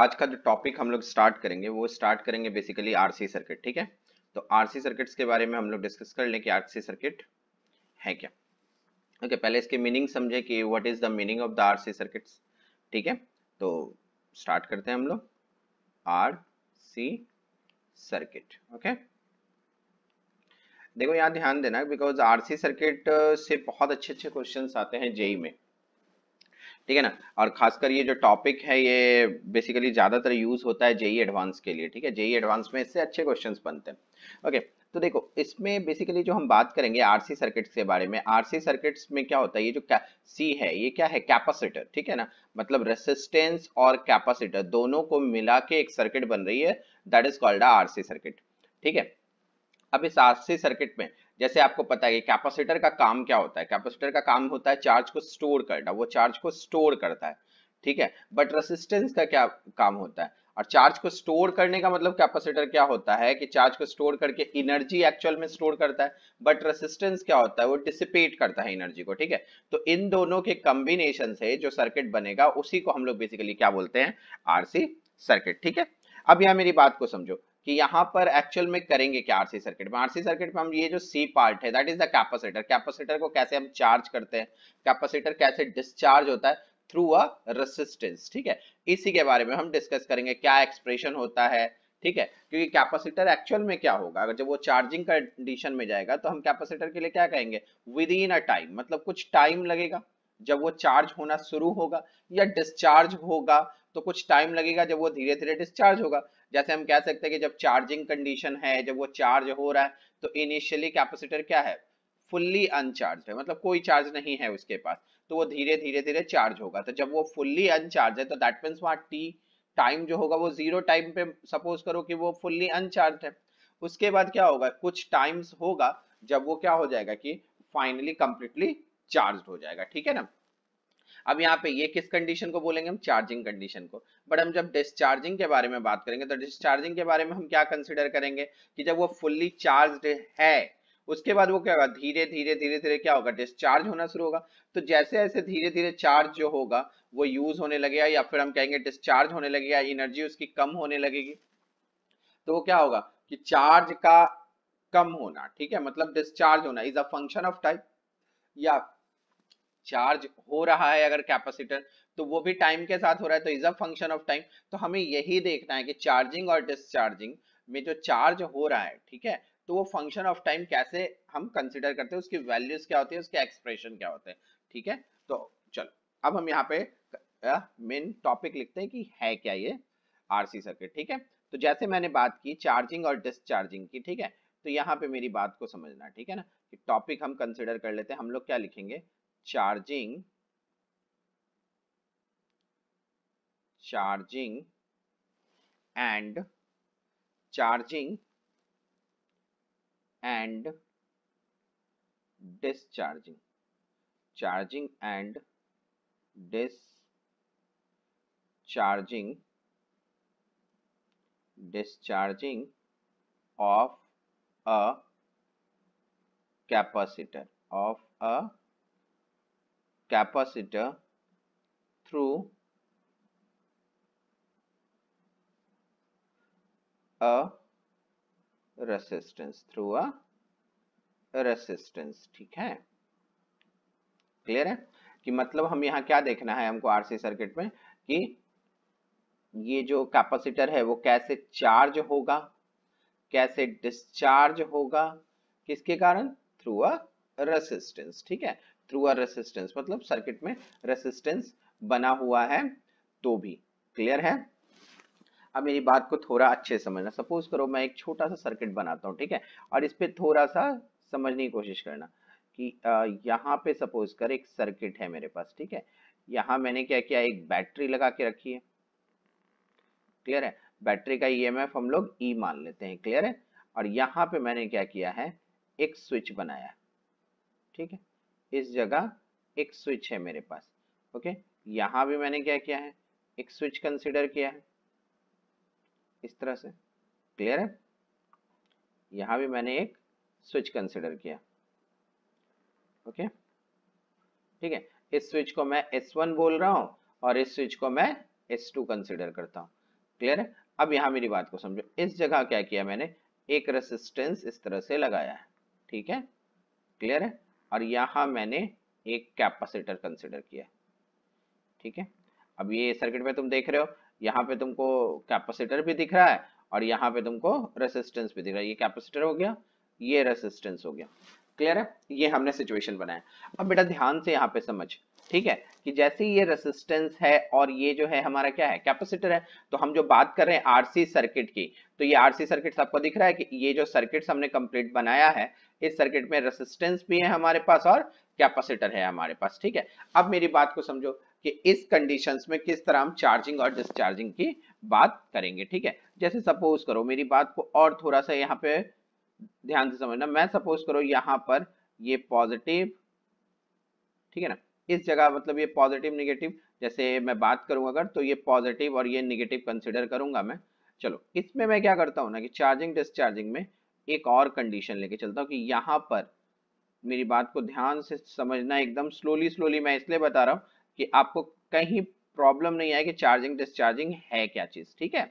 आज का जो टॉपिक हम लोग स्टार्ट करेंगे वो स्टार्ट करेंगे बेसिकली आरसी सर्किट ठीक है तो आरसी सर्किट्स के बारे में हम लोग डिस्कस कर लें कि आरसी सर्किट है क्या ओके okay, पहले इसके मीनिंग समझे कि what is the meaning of the R C circuits ठीक है तो स्टार्ट करते हैं हम लोग आर सी सर्किट ओके देखो यहाँ ध्यान देना बिकॉज आरसी सर्किट से बहुत अच्छे अच्छे क्वेश्चन आते हैं जेई में ठीक है ना और खासकर ये जो टॉपिक है ये बेसिकली ज़्यादातर यूज़ होता है जेई एडवांस के लिए ठीक है जेई एडवांस में इससे अच्छे क्वेश्चन बनते हैं ओके तो देखो इसमें बेसिकली जो हम बात करेंगे आरसी सर्किट्स के बारे में आरसी सर्किट्स में क्या होता है ये जो सी है ये क्या है कैपेसिटर ठीक है ना मतलब रेसिस्टेंस और कैपेसिटर दोनों को मिला के एक सर्किट बन रही है that is called R C circuit ठीक है अब इस आरसी सर्किट में जैसे आपको पता है कैपेसिटर का काम क्या होता है कैपेसिटर का काम होता है चार्ज को स्टोर करना वो चार्ज को स्टोर करता है ठीक है बट रेसिस्टेंस का क्या काम होता है और चार्ज को स्टोर करने का मतलब कैपेसिटर क्या होता है कि चार्ज को स्टोर करके एनर्जी एक्चुअल में स्टोर करता है बट रेसिस्टेंस क्या होता है वो डिसिपेट करता है एनर्जी को ठीक है तो इन दोनों के कॉम्बिनेशन से जो सर्किट बनेगा उसी को हम लोग बेसिकली क्या बोलते हैं आरसी सर्किट ठीक है अब यहां मेरी बात को समझो कि यहाँ पर एक्चुअल में करेंगे क्या आरसी सर्किट में आरसी सर्किट में हम ये जो सी पार्ट है that is the capacitor capacitor को कैसे हम चार्ज करते हैं कैपेसिटर कैसे डिस्चार्ज होता है थ्रू अ रेसिस्टेंस ठीक है इसी के बारे में हम डिस्कस करेंगे क्या एक्सप्रेशन होता है ठीक है क्योंकि कैपेसिटर एक्चुअल में क्या होगा अगर जब वो चार्जिंग कंडीशन में जाएगा तो हम कैपेसिटर के लिए क्या कहेंगे विद इन अ टाइम मतलब कुछ टाइम लगेगा जब वो चार्ज होना शुरू होगा या डिस्चार्ज होगा तो कुछ टाइम लगेगा जब वो धीरे धीरे डिस्चार्ज होगा जैसे हम कह सकते हैं कि जब चार्जिंग कंडीशन है जब वो चार्ज हो रहा है तो इनिशियली कैपेसिटर क्या है फुल्ली अनचार्ज है मतलब कोई चार्ज नहीं है उसके पास तो वो धीरे धीरे धीरे चार्ज होगा तो जब वो फुल्ली अनचार्ज है तो दैट मीन्स वहाँ टी टाइम जो होगा वो जीरो टाइम पे सपोज करो कि वो फुल्ली अनचार्ज है उसके बाद क्या होगा कुछ टाइम्स होगा जब वो क्या हो जाएगा कि फाइनली कंप्लीटली चार्ज हो जाएगा ठीक है ना अब यहाँ पे ये किस कंडीशन को बोलेंगे हम चार्जिंग कंडीशन को बट हम जब डिस्चार्जिंग के बारे में बात करेंगे तो डिस्चार्जिंग के बारे में हम क्या कंसिडर करेंगे कि जब वो फुल्ली चार्ज है उसके बाद वो क्या होगा धीरे धीरे धीरे धीरे क्या होगा डिस्चार्ज होना शुरू होगा तो जैसे जैसे धीरे धीरे चार्ज जो होगा वो यूज होने लगेगा या फिर हम कहेंगे डिस्चार्ज होने लगेगा एनर्जी उसकी कम होने लगेगी तो वो क्या होगा कि चार्ज का कम होना ठीक है मतलब डिस्चार्ज होना is a function of time या चार्ज हो रहा है अगर कैपेसिटर तो वो भी टाइम के साथ हो रहा है तो is a function of time तो हमें यही देखना है कि चार्जिंग और डिस्चार्जिंग में जो चार्ज हो रहा है ठीक है तो वो फंक्शन ऑफ टाइम कैसे हम कंसिडर करते हैं उसकी वैल्यूज क्या होती है उसके एक्सप्रेशन क्या होते हैं ठीक है तो चलो अब हम यहाँ पे मेन टॉपिक लिखते हैं कि है क्या ये आरसी सर्किट ठीक है तो जैसे मैंने बात की चार्जिंग और डिस्चार्जिंग की ठीक है तो यहाँ पे मेरी बात को समझना ठीक है ना कि टॉपिक हम कंसिडर कर लेते हैं हम लोग क्या लिखेंगे charging charging and charging and discharging charging and discharging discharging of a capacitor of a capacitor through a resistance through a resistance ठीक है क्लियर है कि मतलब हम यहां क्या देखना है हमको आरसी सर्किट में कि ये जो कैपेसिटर है वो कैसे चार्ज होगा कैसे डिस्चार्ज होगा किसके कारण थ्रू अ रेसिस्टेंस ठीक है थ्रू अ रेसिस्टेंस मतलब सर्किट में रेसिस्टेंस बना हुआ है तो भी क्लियर है अब मेरी बात को थोड़ा अच्छे समझना सपोज करो मैं एक छोटा सा सर्किट बनाता हूँ ठीक है और इस पर थोड़ा सा समझने की कोशिश करना कि यहाँ पे सपोज कर एक सर्किट है मेरे पास ठीक है यहाँ मैंने क्या किया एक बैटरी लगा के रखी है क्लियर है बैटरी का एफ e हम लोग ई e मान लेते हैं क्लियर है और यहाँ पे मैंने क्या किया है एक स्विच बनाया ठीक है इस जगह एक स्विच है मेरे पास ओके यहां भी मैंने क्या किया है एक स्विच कंसिडर किया है इस तरह से क्लियर है यहां भी मैंने एक स्विच कंसिडर किया ओके ठीक है इस स्विच को मैं S1 बोल रहा हूं और इस स्विच को मैं S2 कंसिडर करता हूं क्लियर है अब यहां मेरी बात को समझो इस जगह क्या किया मैंने एक रेसिस्टेंस इस तरह से लगाया है ठीक है क्लियर है और यहां मैंने एक कैपेसिटर कंसिडर किया ठीक है अब ये सर्किट में तुम देख रहे हो यहाँ पे तुमको कैपेसिटर भी दिख रहा है और यहाँ पे तुमको रेसिस्टेंस भी दिख रहा है ये कैपेसिटर हो गया ये रेसिस्टेंस हो गया क्लियर है ये हमने सिचुएशन बनाया अब बेटा ध्यान से यहाँ पे समझ ठीक है कि जैसे ये रेसिस्टेंस है और ये जो है हमारा क्या है कैपेसिटर है तो हम जो बात कर रहे हैं आरसी सर्किट की तो ये आरसी सर्किट सबको दिख रहा है कि ये जो सर्किट हमने कंप्लीट बनाया है इस सर्किट में रेसिस्टेंस भी है हमारे पास और कैपेसिटर है हमारे पास ठीक है अब मेरी बात को समझो कि इस कंडीशन में किस तरह हम चार्जिंग और डिस्चार्जिंग की बात करेंगे ठीक है जैसे सपोज करो मेरी बात को और थोड़ा सा यहाँ पे ध्यान से समझना मैं सपोज करो यहाँ पर ये पॉजिटिव ठीक है ना इस जगह मतलब ये पॉजिटिव निगेटिव जैसे मैं बात करूंगा अगर तो ये पॉजिटिव और ये निगेटिव कंसिडर करूंगा मैं चलो इसमें मैं क्या करता हूँ ना कि चार्जिंग डिस्चार्जिंग में एक और कंडीशन लेके चलता हूँ कि यहाँ पर मेरी बात को ध्यान से समझना एकदम स्लोली स्लोली मैं इसलिए बता रहा हूँ कि आपको कहीं प्रॉब्लम नहीं आए कि चार्जिंग डिस्चार्जिंग है क्या चीज़ ठीक है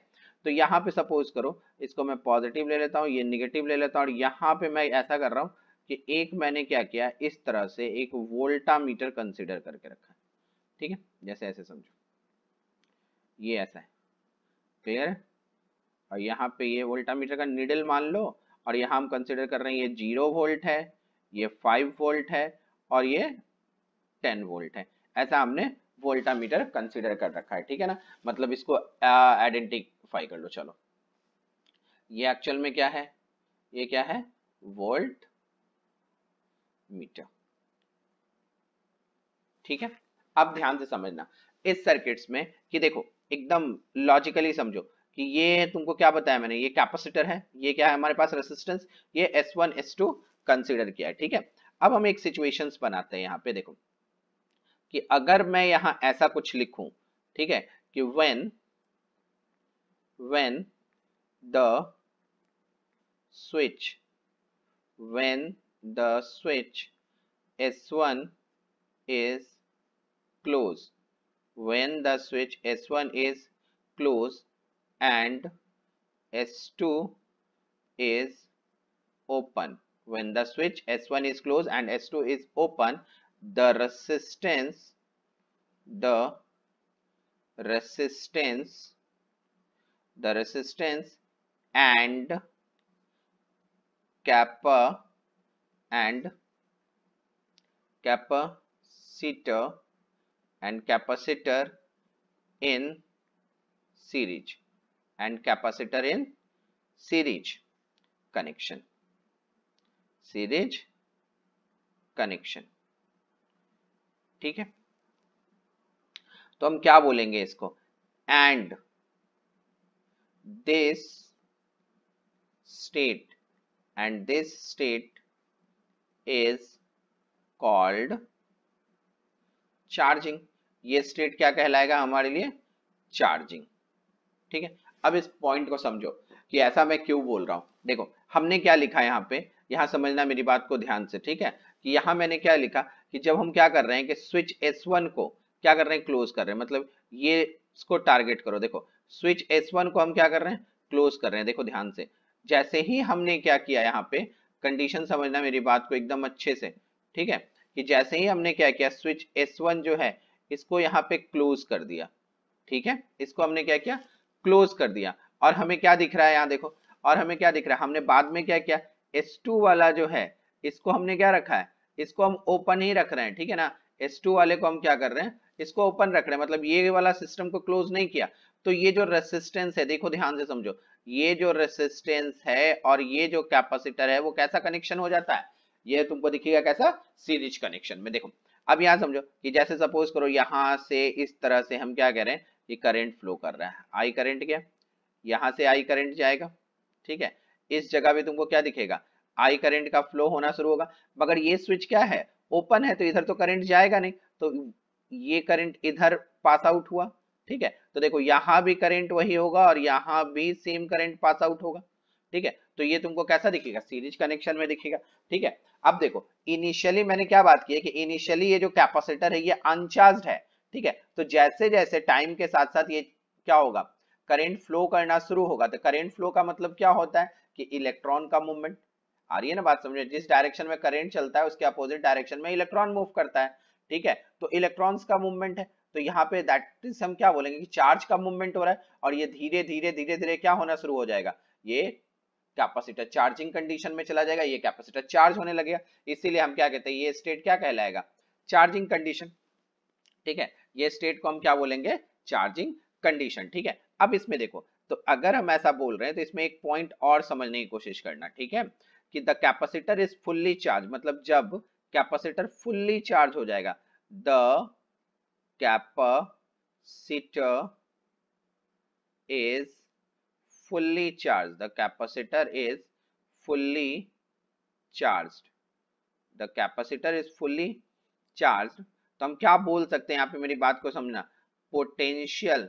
तो यहाँ पे सपोज करो इसको मैं पॉजिटिव ले लेता हूँ ये निगेटिव ले लेता हूँ और यहाँ पे मैं ऐसा कर रहा हूँ कि एक मैंने क्या किया इस तरह से एक वोल्टा मीटर कंसिडर करके रखा ठीक है जैसे ऐसे समझो ये ऐसा है क्लियर है और यहाँ पे ये वोल्टा मीटर का निडल मान लो और यहाँ हम कंसिडर कर रहे हैं ये जीरो वोल्ट है ये फाइव वोल्ट है और ये टेन वोल्ट है ऐसा हमने वोल्टामीटर कंसिडर कर रखा है ठीक है ना मतलब इसको आइडेंटिफाई कर लो चलो ये एक्चुअल में क्या है ये क्या है वोल्ट मीटर ठीक है अब ध्यान से समझना इस सर्किट्स में कि देखो एकदम लॉजिकली समझो कि ये तुमको क्या बताया मैंने ये कैपेसिटर है ये क्या है हमारे पास रेसिस्टेंस ये S1 S2 कंसीडर किया है ठीक है अब हम एक सिचुएशंस बनाते हैं यहाँ पे देखो कि अगर मैं यहाँ ऐसा कुछ लिखूं ठीक है कि when when the switch when the switch S1 is closed when the switch S1 is close and S2 is open. When the switch S1 is closed and S2 is open, the resistance, the resistance, the resistance and kappa and capacitor and capacitor in series and capacitor in series connection series connection ठीक है तो हम क्या बोलेंगे इसको and this state and this state is called charging ये state क्या कहलाएगा हमारे लिए चार्जिंग ठीक है अब इस पॉइंट को समझो कि ऐसा मैं क्यों बोल रहा हूँ देखो हमने क्या लिखा यहाँ पे यहाँ समझना मेरी बात को ध्यान से ठीक है कि यहाँ मैंने क्या लिखा कि जब हम क्या कर रहे हैं कि स्विच S1 को क्या कर रहे हैं क्लोज कर रहे हैं मतलब ये इसको टारगेट करो देखो स्विच S1 को हम क्या कर रहे हैं क्लोज कर रहे हैं देखो ध्यान से जैसे ही हमने क्या किया यहाँ पे कंडीशन समझना मेरी बात को एकदम अच्छे से ठीक है कि जैसे ही हमने क्या किया स्विच एस जो है इसको यहाँ पे क्लोज कर दिया ठीक है इसको हमने क्या किया क्लोज कर दिया और हमें क्या दिख रहा है यहाँ देखो और हमें क्या दिख रहा है हमने बाद में क्या किया एस वाला जो है इसको हमने क्या रखा है इसको हम ओपन ही रख रहे हैं ठीक है ना एस वाले को हम क्या कर रहे हैं इसको ओपन रख रहे हैं मतलब ये वाला सिस्टम को क्लोज नहीं किया तो ये जो रेसिस्टेंस है देखो ध्यान से समझो ये जो रेसिस्टेंस है और ये जो कैपेसिटर है वो कैसा कनेक्शन हो जाता है ये तुमको दिखेगा कैसा सीरीज कनेक्शन में देखो अब यहां समझो कि जैसे सपोज करो यहां से इस तरह से हम क्या कह रहे हैं ये करंट फ्लो कर रहा है आई करंट क्या यहाँ से आई करंट जाएगा ठीक है इस जगह पे तुमको क्या दिखेगा आई करंट का फ्लो होना शुरू होगा मगर ये स्विच क्या है ओपन है तो इधर तो करंट जाएगा नहीं तो ये करंट इधर पास आउट हुआ ठीक है तो देखो यहाँ भी करंट वही होगा और यहाँ भी सेम करंट पास आउट होगा ठीक है तो ये तुमको कैसा दिखेगा सीरीज कनेक्शन में दिखेगा ठीक है अब देखो इनिशियली मैंने क्या बात की है कि इनिशियली ये जो कैपेसिटर है ये अनचार्ज है ठीक है तो जैसे जैसे टाइम के साथ साथ ये क्या होगा करेंट फ्लो करना शुरू होगा तो करेंट फ्लो का मतलब क्या होता है कि इलेक्ट्रॉन का मूवमेंट आ रही है ना बात समझे जिस डायरेक्शन में करेंट चलता है उसके अपोजिट डायरेक्शन में इलेक्ट्रॉन मूव करता है ठीक है तो इलेक्ट्रॉन्स का मूवमेंट है तो यहाँ पे दैट इज हम क्या बोलेंगे कि चार्ज का मूवमेंट हो रहा है और ये धीरे धीरे धीरे धीरे क्या होना शुरू हो जाएगा ये कैपेसिटर चार्जिंग कंडीशन में चला जाएगा ये कैपेसिटर चार्ज होने लगेगा इसीलिए हम क्या कहते हैं ये स्टेट क्या कहलाएगा चार्जिंग कंडीशन ठीक है ये स्टेट को हम क्या बोलेंगे चार्जिंग कंडीशन ठीक है अब इसमें देखो तो अगर हम ऐसा बोल रहे हैं तो इसमें एक पॉइंट और समझने की कोशिश करना ठीक है कि the capacitor is fully charge मतलब जब कैपेसिटर फुल्ली चार्ज हो जाएगा the capacitor is fully charge the capacitor is fully charge the capacitor is fully charge तो हम क्या बोल सकते हैं यहाँ पे मेरी बात को समझना potential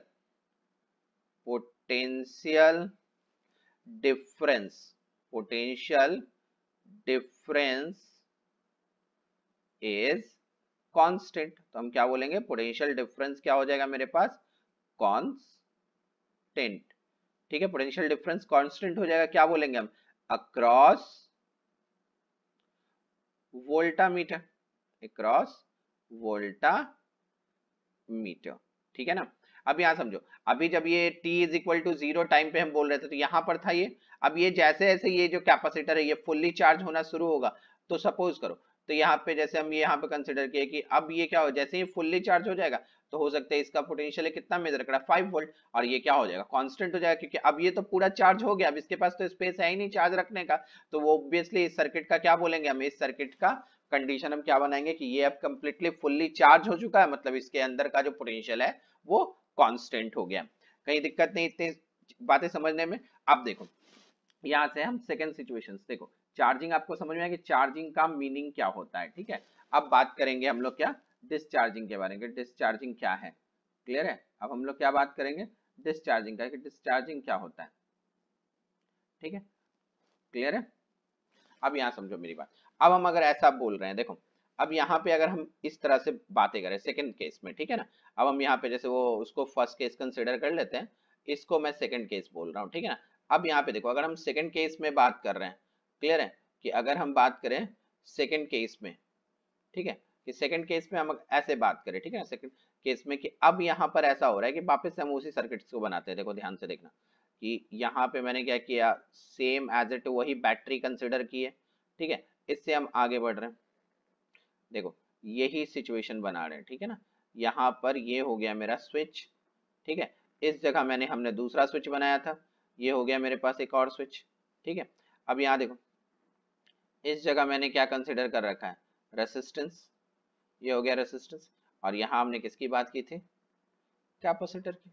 potential difference potential difference is constant तो हम क्या बोलेंगे पोटेंशियल डिफरेंस क्या हो जाएगा मेरे पास कांस्टेंट ठीक है पोटेंशियल डिफरेंस कांस्टेंट हो जाएगा क्या बोलेंगे हम across voltmeter across voltmeter ठीक है ना अब यहां समझो अभी जब ये t is equal to zero time पे हम बोल रहे थे तो यहाँ पर था ये अब ये जैसे जैसे ये जो कैपेसिटर है ये फुल्ली चार्ज होना शुरू होगा तो सपोज करो तो यहाँ पे जैसे हम यहाँ पे कंसिडर किए कि अब ये क्या हो जैसे ये फुल्ली चार्ज हो जाएगा तो हो सकता है इसका पोटेंशियल है कितना मेजर करा फाइव वोल्ट और ये क्या हो जाएगा कॉन्स्टेंट हो जाएगा क्योंकि अब ये तो पूरा चार्ज हो गया अब इसके पास तो स्पेस है ही नहीं चार्ज रखने का तो वो ऑब्वियसली इस सर्किट का क्या बोलेंगे हम इस सर्किट का कंडीशन हम क्या बनाएंगे कि ये अब कंप्लीटली फुल्ली चार्ज हो चुका है मतलब इसके अंदर का जो पोटेंशियल है वो कॉन्स्टेंट हो गया कहीं दिक्कत नहीं इतनी बातें समझने में अब देखो यहाँ से हम सेकेंड सिचुएशन देखो चार्जिंग आपको समझ में आया कि चार्जिंग का मीनिंग क्या होता है ठीक है अब बात करेंगे हम लोग क्या डिस्चार्जिंग के बारे में डिस्चार्जिंग क्या है क्लियर है अब हम लोग क्या बात करेंगे डिस्चार्जिंग का डिस्चार्जिंग क्या होता है ठीक है क्लियर है अब यहाँ समझो मेरी बात अब हम अगर ऐसा बोल रहे हैं देखो अब यहाँ पे अगर हम इस तरह से बातें करें सेकंड केस में ठीक है ना अब हम यहाँ पे जैसे वो उसको फर्स्ट केस कंसिडर कर लेते हैं इसको मैं सेकंड केस बोल रहा हूँ ठीक है ना अब यहाँ पे देखो अगर हम सेकंड केस में बात कर रहे हैं क्लियर है कि अगर हम बात करें सेकंड केस में ठीक है कि सेकंड केस में हम ऐसे बात करें ठीक है सेकंड केस में कि अब यहाँ पर ऐसा हो रहा है कि वापस हम उसी सर्किट्स को बनाते हैं देखो ध्यान से देखना कि यहाँ पे मैंने क्या किया सेम एज इट वही बैटरी कंसिडर की है ठीक है इससे हम आगे बढ़ रहे हैं देखो यही सिचुएशन बना रहे हैं ठीक है ना यहाँ पर ये हो गया मेरा स्विच ठीक है इस जगह मैंने हमने दूसरा स्विच बनाया था ये हो गया मेरे पास एक और स्विच ठीक है अब यहाँ देखो इस जगह मैंने क्या कंसिडर कर रखा है रेसिस्टेंस ये हो गया रेसिस्टेंस और यहाँ हमने किसकी बात की थी कैपेसिटर की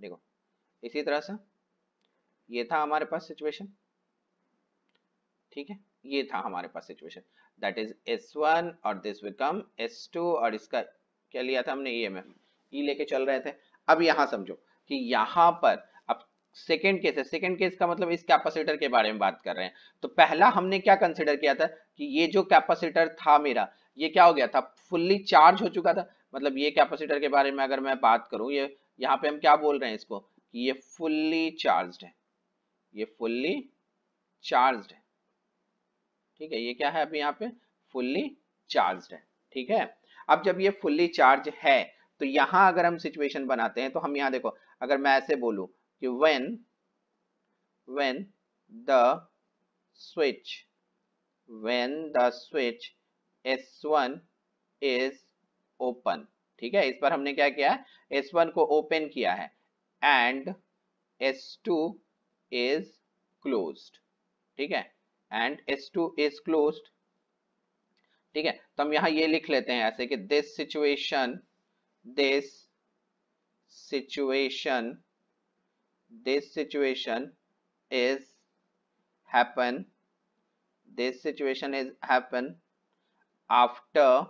देखो इसी तरह से ये था हमारे पास सिचुएशन ठीक है ये था हमारे पास situation that is S one और दिस विकम एस टू और इसका क्या लिया था हमने ई एम एफ ई लेके चल रहे थे अब यहाँ समझो कि यहाँ पर अब सेकेंड केस है सेकेंड केस का मतलब इस कैपेसिटर के बारे में बात कर रहे हैं तो पहला हमने क्या कंसिडर किया था कि ये जो कैपेसिटर था मेरा ये क्या हो गया था फुल्ली चार्ज हो चुका था मतलब ये कैपेसिटर के बारे में अगर मैं बात करूं ये यहाँ पे हम क्या बोल रहे हैं इसको कि ये फुल्ली चार्ज है ये फुल्ली चार्ज है ठीक है ये क्या है अभी यहाँ पे फुल्ली चार्ज है ठीक है अब जब ये फुल्ली चार्ज है तो यहां अगर हम सिचुएशन बनाते हैं तो हम यहां देखो अगर मैं ऐसे बोलू कि when when the switch when the switch S1 is open ठीक है इस पर हमने क्या किया है S1 को ओपन किया है एंड S2 इज क्लोज ठीक है एंड S2 इज क्लोज ठीक है तो हम यहां ये लिख लेते हैं ऐसे कि this situation this situation this situation is happen this situation is happen after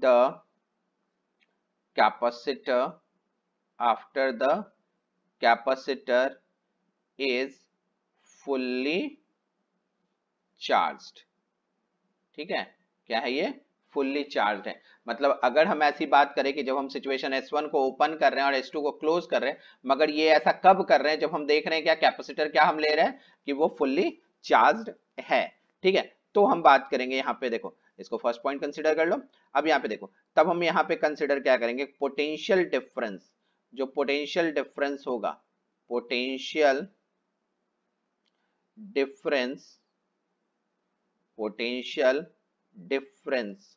the capacitor after the capacitor is fully charged ठीक है क्या है ये फुल्ली चार्ज है मतलब अगर हम ऐसी बात करें कि जब हम सिचुएशन S1 को ओपन कर रहे हैं और S2 को क्लोज कर रहे हैं मगर ये ऐसा कब कर रहे हैं जब हम देख रहे हैं क्या कैपेसिटर क्या हम ले रहे हैं कि वो फुल्ली चार्ज है ठीक है तो हम बात करेंगे यहाँ पे देखो इसको फर्स्ट पॉइंट कंसिडर कर लो अब यहाँ पे देखो तब हम यहाँ पे कंसिडर क्या करेंगे पोटेंशियल डिफरेंस जो पोटेंशियल डिफरेंस होगा पोटेंशियल डिफरेंस पोटेंशियल डिफरेंस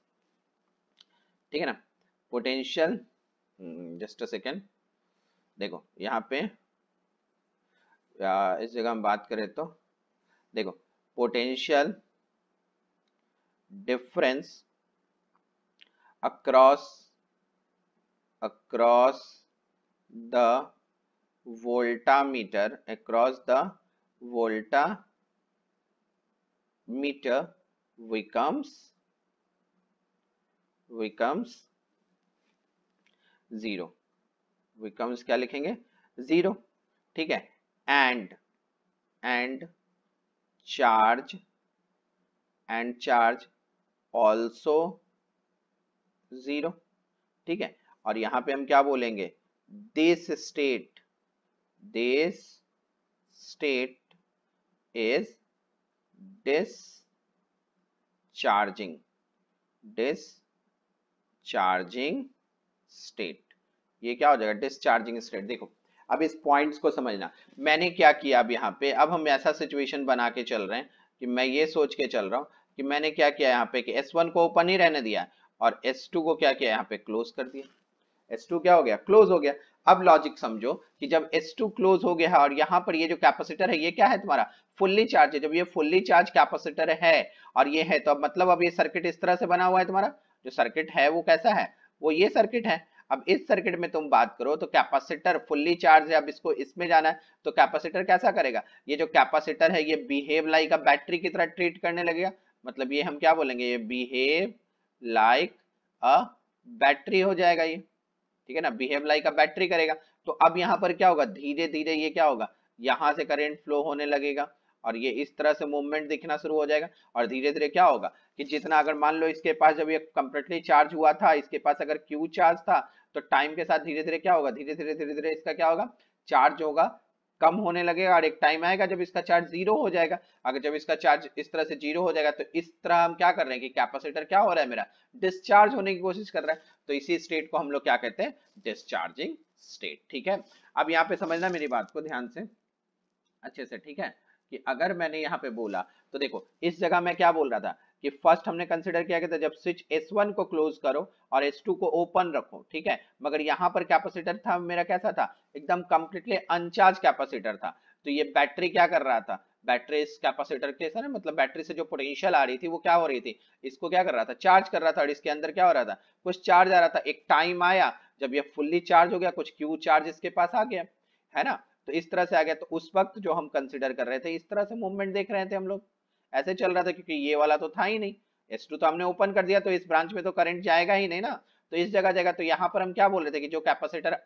ठीक है ना पोटेंशियल जस्ट अ सेकेंड देखो यहाँ पे इस जगह हम बात करें तो देखो potential difference across across the voltmeter across the voltmeter becomes becomes zero becomes क्या लिखेंगे जीरो ठीक है and and charge and charge also zero ठीक है और यहां पे हम क्या बोलेंगे this state this state is dis discharging state ये क्या हो जाएगा डिस्चार्जिंग स्टेट देखो अब इस पॉइंट्स को समझना मैंने क्या किया अब यहाँ पे अब हम ऐसा सिचुएशन बना के चल रहे हैं कि मैं ये सोच के चल रहा हूं कि मैंने क्या किया यहाँ पे कि S1 को ओपन ही रहने दिया और S2 को क्या किया यहाँ पे क्लोज कर दिया S2 क्या हो गया क्लोज हो गया अब लॉजिक समझो कि जब S2 क्लोज हो गया और यहाँ पर ये जो कैपेसिटर है ये क्या है तुम्हारा फुल्ली चार्ज है जब ये फुल्ली चार्ज कैपेसिटर है और ये है तो अब मतलब अब ये सर्किट इस तरह से बना हुआ है तुम्हारा जो सर्किट है वो कैसा है वो ये सर्किट है अब इस सर्किट में तुम बात करो तो कैपेसिटर फुल्ली चार्ज है अब इसको इसमें जाना है तो कैपेसिटर कैसा करेगा ये जो कैपेसिटर है ये बिहेव लाइक अ बैटरी की तरह ट्रीट करने लगेगा मतलब ये हम क्या बोलेंगे ये बिहेव लाइक अ बैटरी हो जाएगा ये ठीक है ना बिहेव लाइक अ बैटरी करेगा तो अब यहाँ पर क्या होगा धीरे धीरे ये क्या होगा यहाँ से करेंट फ्लो होने लगेगा और ये इस तरह से मूवमेंट दिखना शुरू हो जाएगा और धीरे धीरे क्या होगा कि जितना अगर मान लो इसके पास जब ये कंप्लीटली चार्ज हुआ था इसके पास अगर क्यू चार्ज था तो टाइम के साथ धीरे धीरे क्या होगा धीरे धीरे धीरे धीरे इसका क्या होगा चार्ज होगा कम होने लगेगा और एक टाइम आएगा जब इसका चार्ज जीरो हो जाएगा अगर जब इसका चार्ज इस तरह से जीरो हो जाएगा तो इस तरह हम क्या कर रहे हैं कि कैपेसिटर क्या हो रहा है मेरा डिस्चार्ज होने की कोशिश कर रहा है तो इसी स्टेट को हम लोग क्या कहते हैं डिस्चार्जिंग स्टेट ठीक है अब यहाँ पे समझना मेरी बात को ध्यान से अच्छे से ठीक है कि अगर मैंने यहाँ पे बोला तो देखो इस जगह मैं क्या बोल रहा था कि फर्स्ट हमने कंसिडर किया था तो जब स्विच S1 को क्लोज करो और S2 को ओपन रखो ठीक है मगर यहाँ पर कैपेसिटर था मेरा कैसा था एकदम कम्प्लीटली अनचार्ज कैपेसिटर था तो ये बैटरी क्या कर रहा था बैटरी कैपेसिटर के सर मतलब बैटरी से जो पोटेंशियल आ रही थी वो क्या हो रही थी इसको क्या कर रहा था चार्ज कर रहा था और इसके अंदर क्या हो रहा था कुछ चार्ज आ रहा था एक टाइम आया जब ये फुल्ली चार्ज हो गया कुछ क्यू चार्ज इसके पास आ गया है ना तो इस तरह से आ गया तो उस वक्त जो हम कंसिडर कर रहे थे इस तरह से मूवमेंट देख रहे थे हम लोग ऐसे चल रहा था क्योंकि ये वाला तो था ही नहीं एस तो हमने ओपन कर दिया तो इस ब्रांच में तो करंट जाएगा ही नहीं ना तो इस जगह जगह तो यहाँ पर हम क्या बोल रहे थे कि जो कैपेसिटर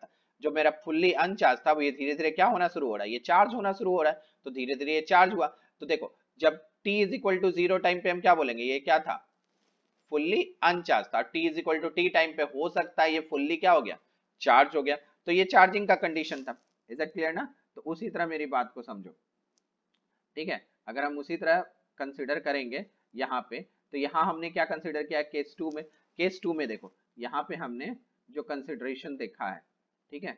जो मेरा फुल्ली अनचार्ज था वो ये धीरे धीरे क्या होना शुरू हो रहा है ये चार्ज होना शुरू हो रहा है तो धीरे धीरे ये चार्ज हुआ तो देखो जब T is equal to zero time पे हम क्या बोलेंगे ये क्या था फुल्ली अनचार्ज था T is equal to T time पे हो सकता है ये फुल्ली क्या हो गया चार्ज हो गया तो ये चार्जिंग का कंडीशन था इज क्लियर ना तो उसी तरह मेरी बात को समझो ठीक है अगर हम उसी तरह कंसिडर करेंगे यहाँ पे तो यहाँ हमने क्या कंसिडर किया केस टू में केस टू में देखो यहाँ पे हमने जो कंसिडरेशन देखा है ठीक है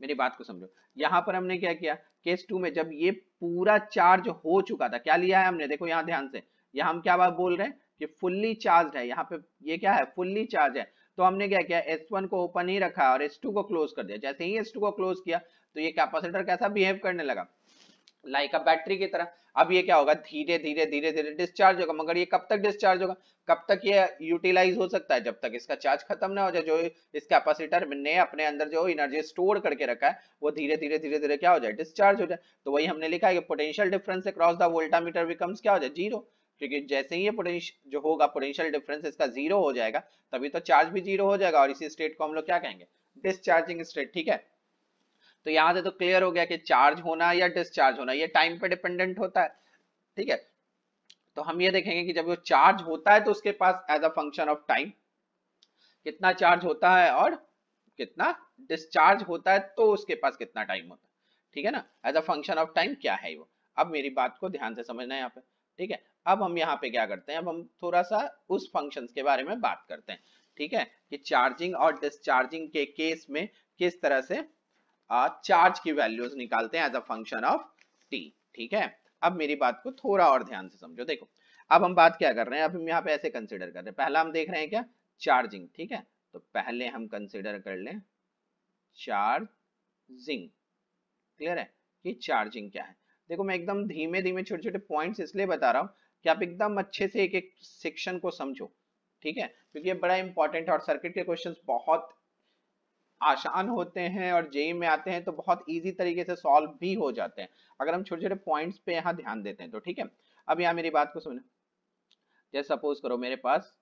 मेरी बात को समझो यहाँ पर हमने क्या किया केस टू में जब ये पूरा चार्ज हो चुका था क्या लिया है हमने देखो यहाँ ध्यान से यहाँ हम क्या बात बोल रहे हैं कि फुल्ली चार्ज है यहाँ पे ये यह क्या है फुल्ली चार्ज है तो हमने क्या किया S1 को ओपन ही रखा और S2 को क्लोज कर दिया जैसे ही S2 को क्लोज किया तो ये कैपेसिटर कैसा बिहेव करने लगा लाइक अ बैटरी की तरह अब ये क्या होगा धीरे धीरे धीरे धीरे डिस्चार्ज होगा मगर ये कब तक डिस्चार्ज होगा कब तक ये यूटिलाइज हो सकता है जब तक इसका चार्ज खत्म ना हो जाए जो इस कैपेसिटर ने अपने अंदर जो एनर्जी स्टोर करके रखा है वो धीरे धीरे धीरे धीरे क्या हो जाए डिस्चार्ज हो जाए तो वही हमने लिखा है कि potential difference across the voltameter becomes क्या हो जाए जीरो क्योंकि जैसे ही ये पोटेंशियल जो होगा पोटेंशियल डिफरेंस इसका जीरो हो जाएगा तभी तो चार्ज भी जीरो हो जाएगा और इसी स्टेट को हम लोग क्या कहेंगे डिस्चार्जिंग स्टेट ठीक है तो यहाँ से तो क्लियर हो गया कि चार्ज होना या डिस्चार्ज होना ये टाइम पे डिपेंडेंट होता है ठीक है तो हम ये देखेंगे कि जब वो चार्ज होता है तो उसके पास as a function of time कितना चार्ज होता है और कितना डिस्चार्ज होता है तो उसके पास कितना टाइम होता है ठीक है ना as a function of time क्या है वो अब मेरी बात को ध्यान से समझना है यहाँ पे ठीक है अब हम यहाँ पे क्या करते हैं अब हम थोड़ा सा उस फंक्शन के बारे में बात करते हैं ठीक है कि चार्जिंग और डिस्चार्जिंग के केस में किस तरह से चार्ज की वैल्यूज निकालते हैं as a function of T ठीक है अब मेरी बात को थोड़ा और ध्यान से समझो देखो अब हम बात क्या कर रहे हैं अब हम यहाँ पे ऐसे कंसिडर कर रहे हैं पहला हम देख रहे हैं क्या चार्जिंग ठीक है तो पहले हम कंसिडर कर लें चार्जिंग क्लियर है कि चार्जिंग क्या है देखो मैं एकदम धीमे धीमे छोटे छोटे पॉइंट्स इसलिए बता रहा हूँ कि आप एकदम अच्छे से एक एक सेक्शन को समझो ठीक है क्योंकि ये बड़ा इंपॉर्टेंट है और सर्किट के क्वेश्चन बहुत आसान होते हैं और जेई में आते हैं तो बहुत इजी तरीके से सॉल्व भी हो जाते हैं अगर हम छोटे छोटे पॉइंट्स पे यहाँ ध्यान देते हैं तो ठीक है अब यहाँ मेरी बात को सुने जैसे सपोज करो मेरे पास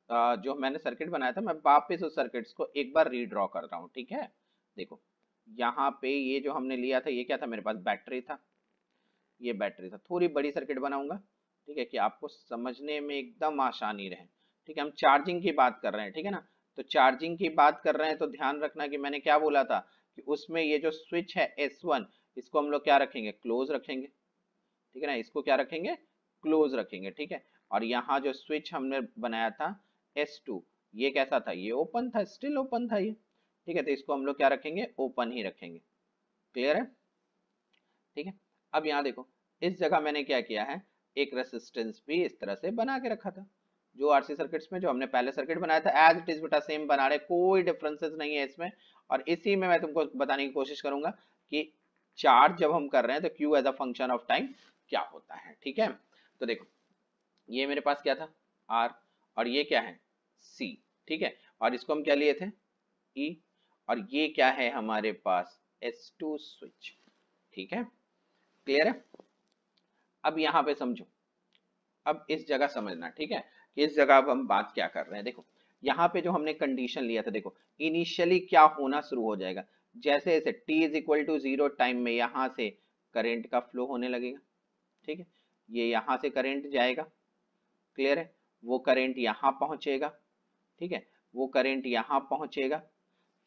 जो मैंने सर्किट बनाया था मैं वापिस उस सर्किट्स को एक बार रीड्रॉ कर रहा हूँ ठीक है देखो यहाँ पे ये जो हमने लिया था ये क्या था मेरे पास बैटरी था ये बैटरी था थोड़ी बड़ी सर्किट बनाऊंगा ठीक है कि आपको समझने में एकदम आसानी रहे ठीक है हम चार्जिंग की बात कर रहे हैं ठीक है ना तो चार्जिंग की बात कर रहे हैं तो ध्यान रखना कि मैंने क्या बोला था कि उसमें ये जो स्विच है एस वन इसको हम लोग क्या रखेंगे क्लोज रखेंगे ठीक है ना इसको क्या रखेंगे क्लोज रखेंगे ठीक है और यहाँ जो स्विच हमने बनाया था एस टू ये कैसा था ये ओपन था स्टिल ओपन था ये ठीक है तो इसको हम लोग क्या रखेंगे ओपन ही रखेंगे क्लियर है ठीक है अब यहाँ देखो इस जगह मैंने क्या किया है एक रेसिस्टेंस भी इस तरह से बना के रखा था जो आरसी सर्किट्स में जो हमने पहले सर्किट बनाया था एज इट इज बेटा सेम बना रहे कोई डिफरेंसेस नहीं है इसमें और इसी में मैं तुमको बताने की कोशिश करूंगा कि चार्ज जब हम कर रहे हैं तो Q as a function of time क्या होता है ठीक है तो देखो ये मेरे पास क्या था आर और ये क्या है सी ठीक है और इसको हम क्या लिए थे ई e, और ये क्या है हमारे पास एस टू स्विच ठीक है क्लियर है अब यहां पे समझो अब इस जगह समझना ठीक है किस जगह अब हम बात क्या कर रहे हैं देखो यहाँ पे जो हमने कंडीशन लिया था देखो इनिशियली क्या होना शुरू हो जाएगा जैसे जैसे t is equal to zero time में यहाँ से करेंट का फ्लो होने लगेगा ठीक है ये यहाँ से करेंट जाएगा क्लियर है वो करेंट यहाँ पहुँचेगा ठीक है वो करेंट यहाँ पहुँचेगा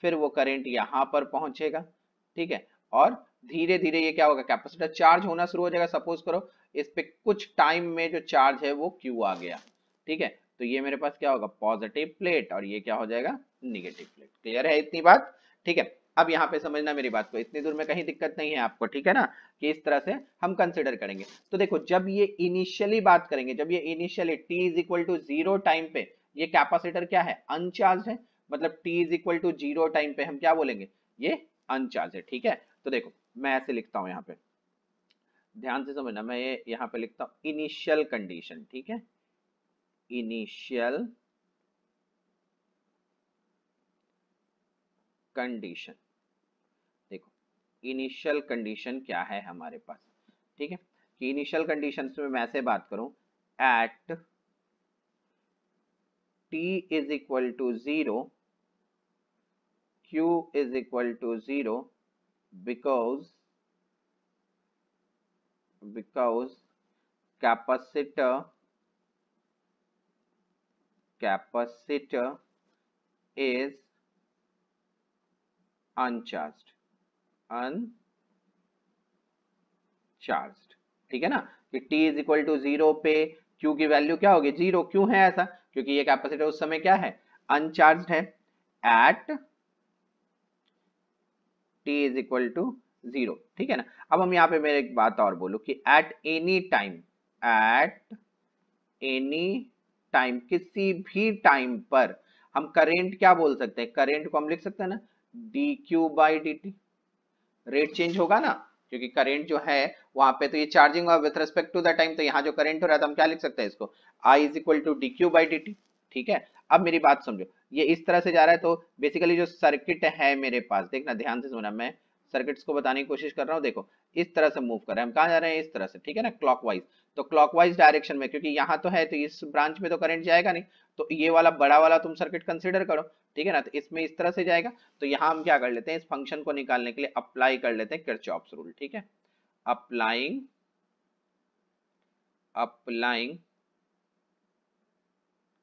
फिर वो करेंट यहाँ पर पहुँचेगा ठीक है और धीरे धीरे ये क्या होगा कैपेसिटर चार्ज होना शुरू हो जाएगा सपोज करो इस पे कुछ टाइम में जो चार्ज है वो क्यू आ गया ठीक है तो ये मेरे पास क्या होगा पॉजिटिव प्लेट और ये क्या हो जाएगा निगेटिव प्लेट क्लियर है इतनी बात ठीक है अब यहाँ पे समझना मेरी बात को इतनी दूर में कहीं दिक्कत नहीं है आपको ठीक है ना कि इस तरह से हम कंसिडर करेंगे तो देखो जब ये इनिशियली बात करेंगे जब ये initially T is equal to zero time पे ये कैपेसिटर क्या है अनचार्ज है मतलब T is equal to zero time पे हम क्या बोलेंगे ये अनचार्ज है ठीक है तो देखो मैं ऐसे लिखता हूँ यहाँ पे ध्यान से समझना मैं ये यहाँ पे लिखता हूँ इनिशियल कंडीशन ठीक है इनिशियल कंडीशन देखो इनिशियल कंडीशन क्या है हमारे पास ठीक है कि इनिशियल कंडीशन में मैं ऐसे बात करूं at T is equal to zero Q is equal to zero because because capacitor capacitor is uncharged uncharged ठीक है ना कि t is equal to zero पे q की वैल्यू क्या होगी जीरो क्यों है ऐसा क्योंकि ये कैपेसिटर उस समय क्या है अनचार्ज है at t is equal to zero ठीक है ना अब हम यहां पे मेरे एक बात और बोलू कि at any time at any time किसी भी टाइम पर हम करेंट क्या बोल सकते हैं करेंट को हम लिख सकते हैं ना D Q by D T rate change होगा ना क्योंकि करेंट जो है वहां पे तो ये चार्जिंग हुआ with respect to the time तो यहाँ जो करेंट हो रहा था तो हम क्या लिख सकते हैं इसको I is equal to D Q by D T ठीक है अब मेरी बात समझो ये इस तरह से जा रहा है तो बेसिकली जो सर्किट है मेरे पास देखना ध्यान से सुना मैं सर्किट्स को बताने की कोशिश कर रहा हूँ देखो इस तरह से मूव कर रहे हैं हम कहा जा रहे हैं इस तरह से ठीक है ना क्लॉकवाइज तो क्लॉकवाइज डायरेक्शन में क्योंकि यहाँ तो है तो इस ब्रांच में तो करंट जाएगा नहीं तो ये वाला बड़ा वाला तुम सर्किट कंसिडर करो ठीक है ना तो इसमें इस तरह से जाएगा तो यहाँ हम क्या कर लेते हैं इस फंक्शन को निकालने के लिए अप्लाई कर लेते हैं किरचॉप्स रूल ठीक है अप्लाइंग अप्लाइंग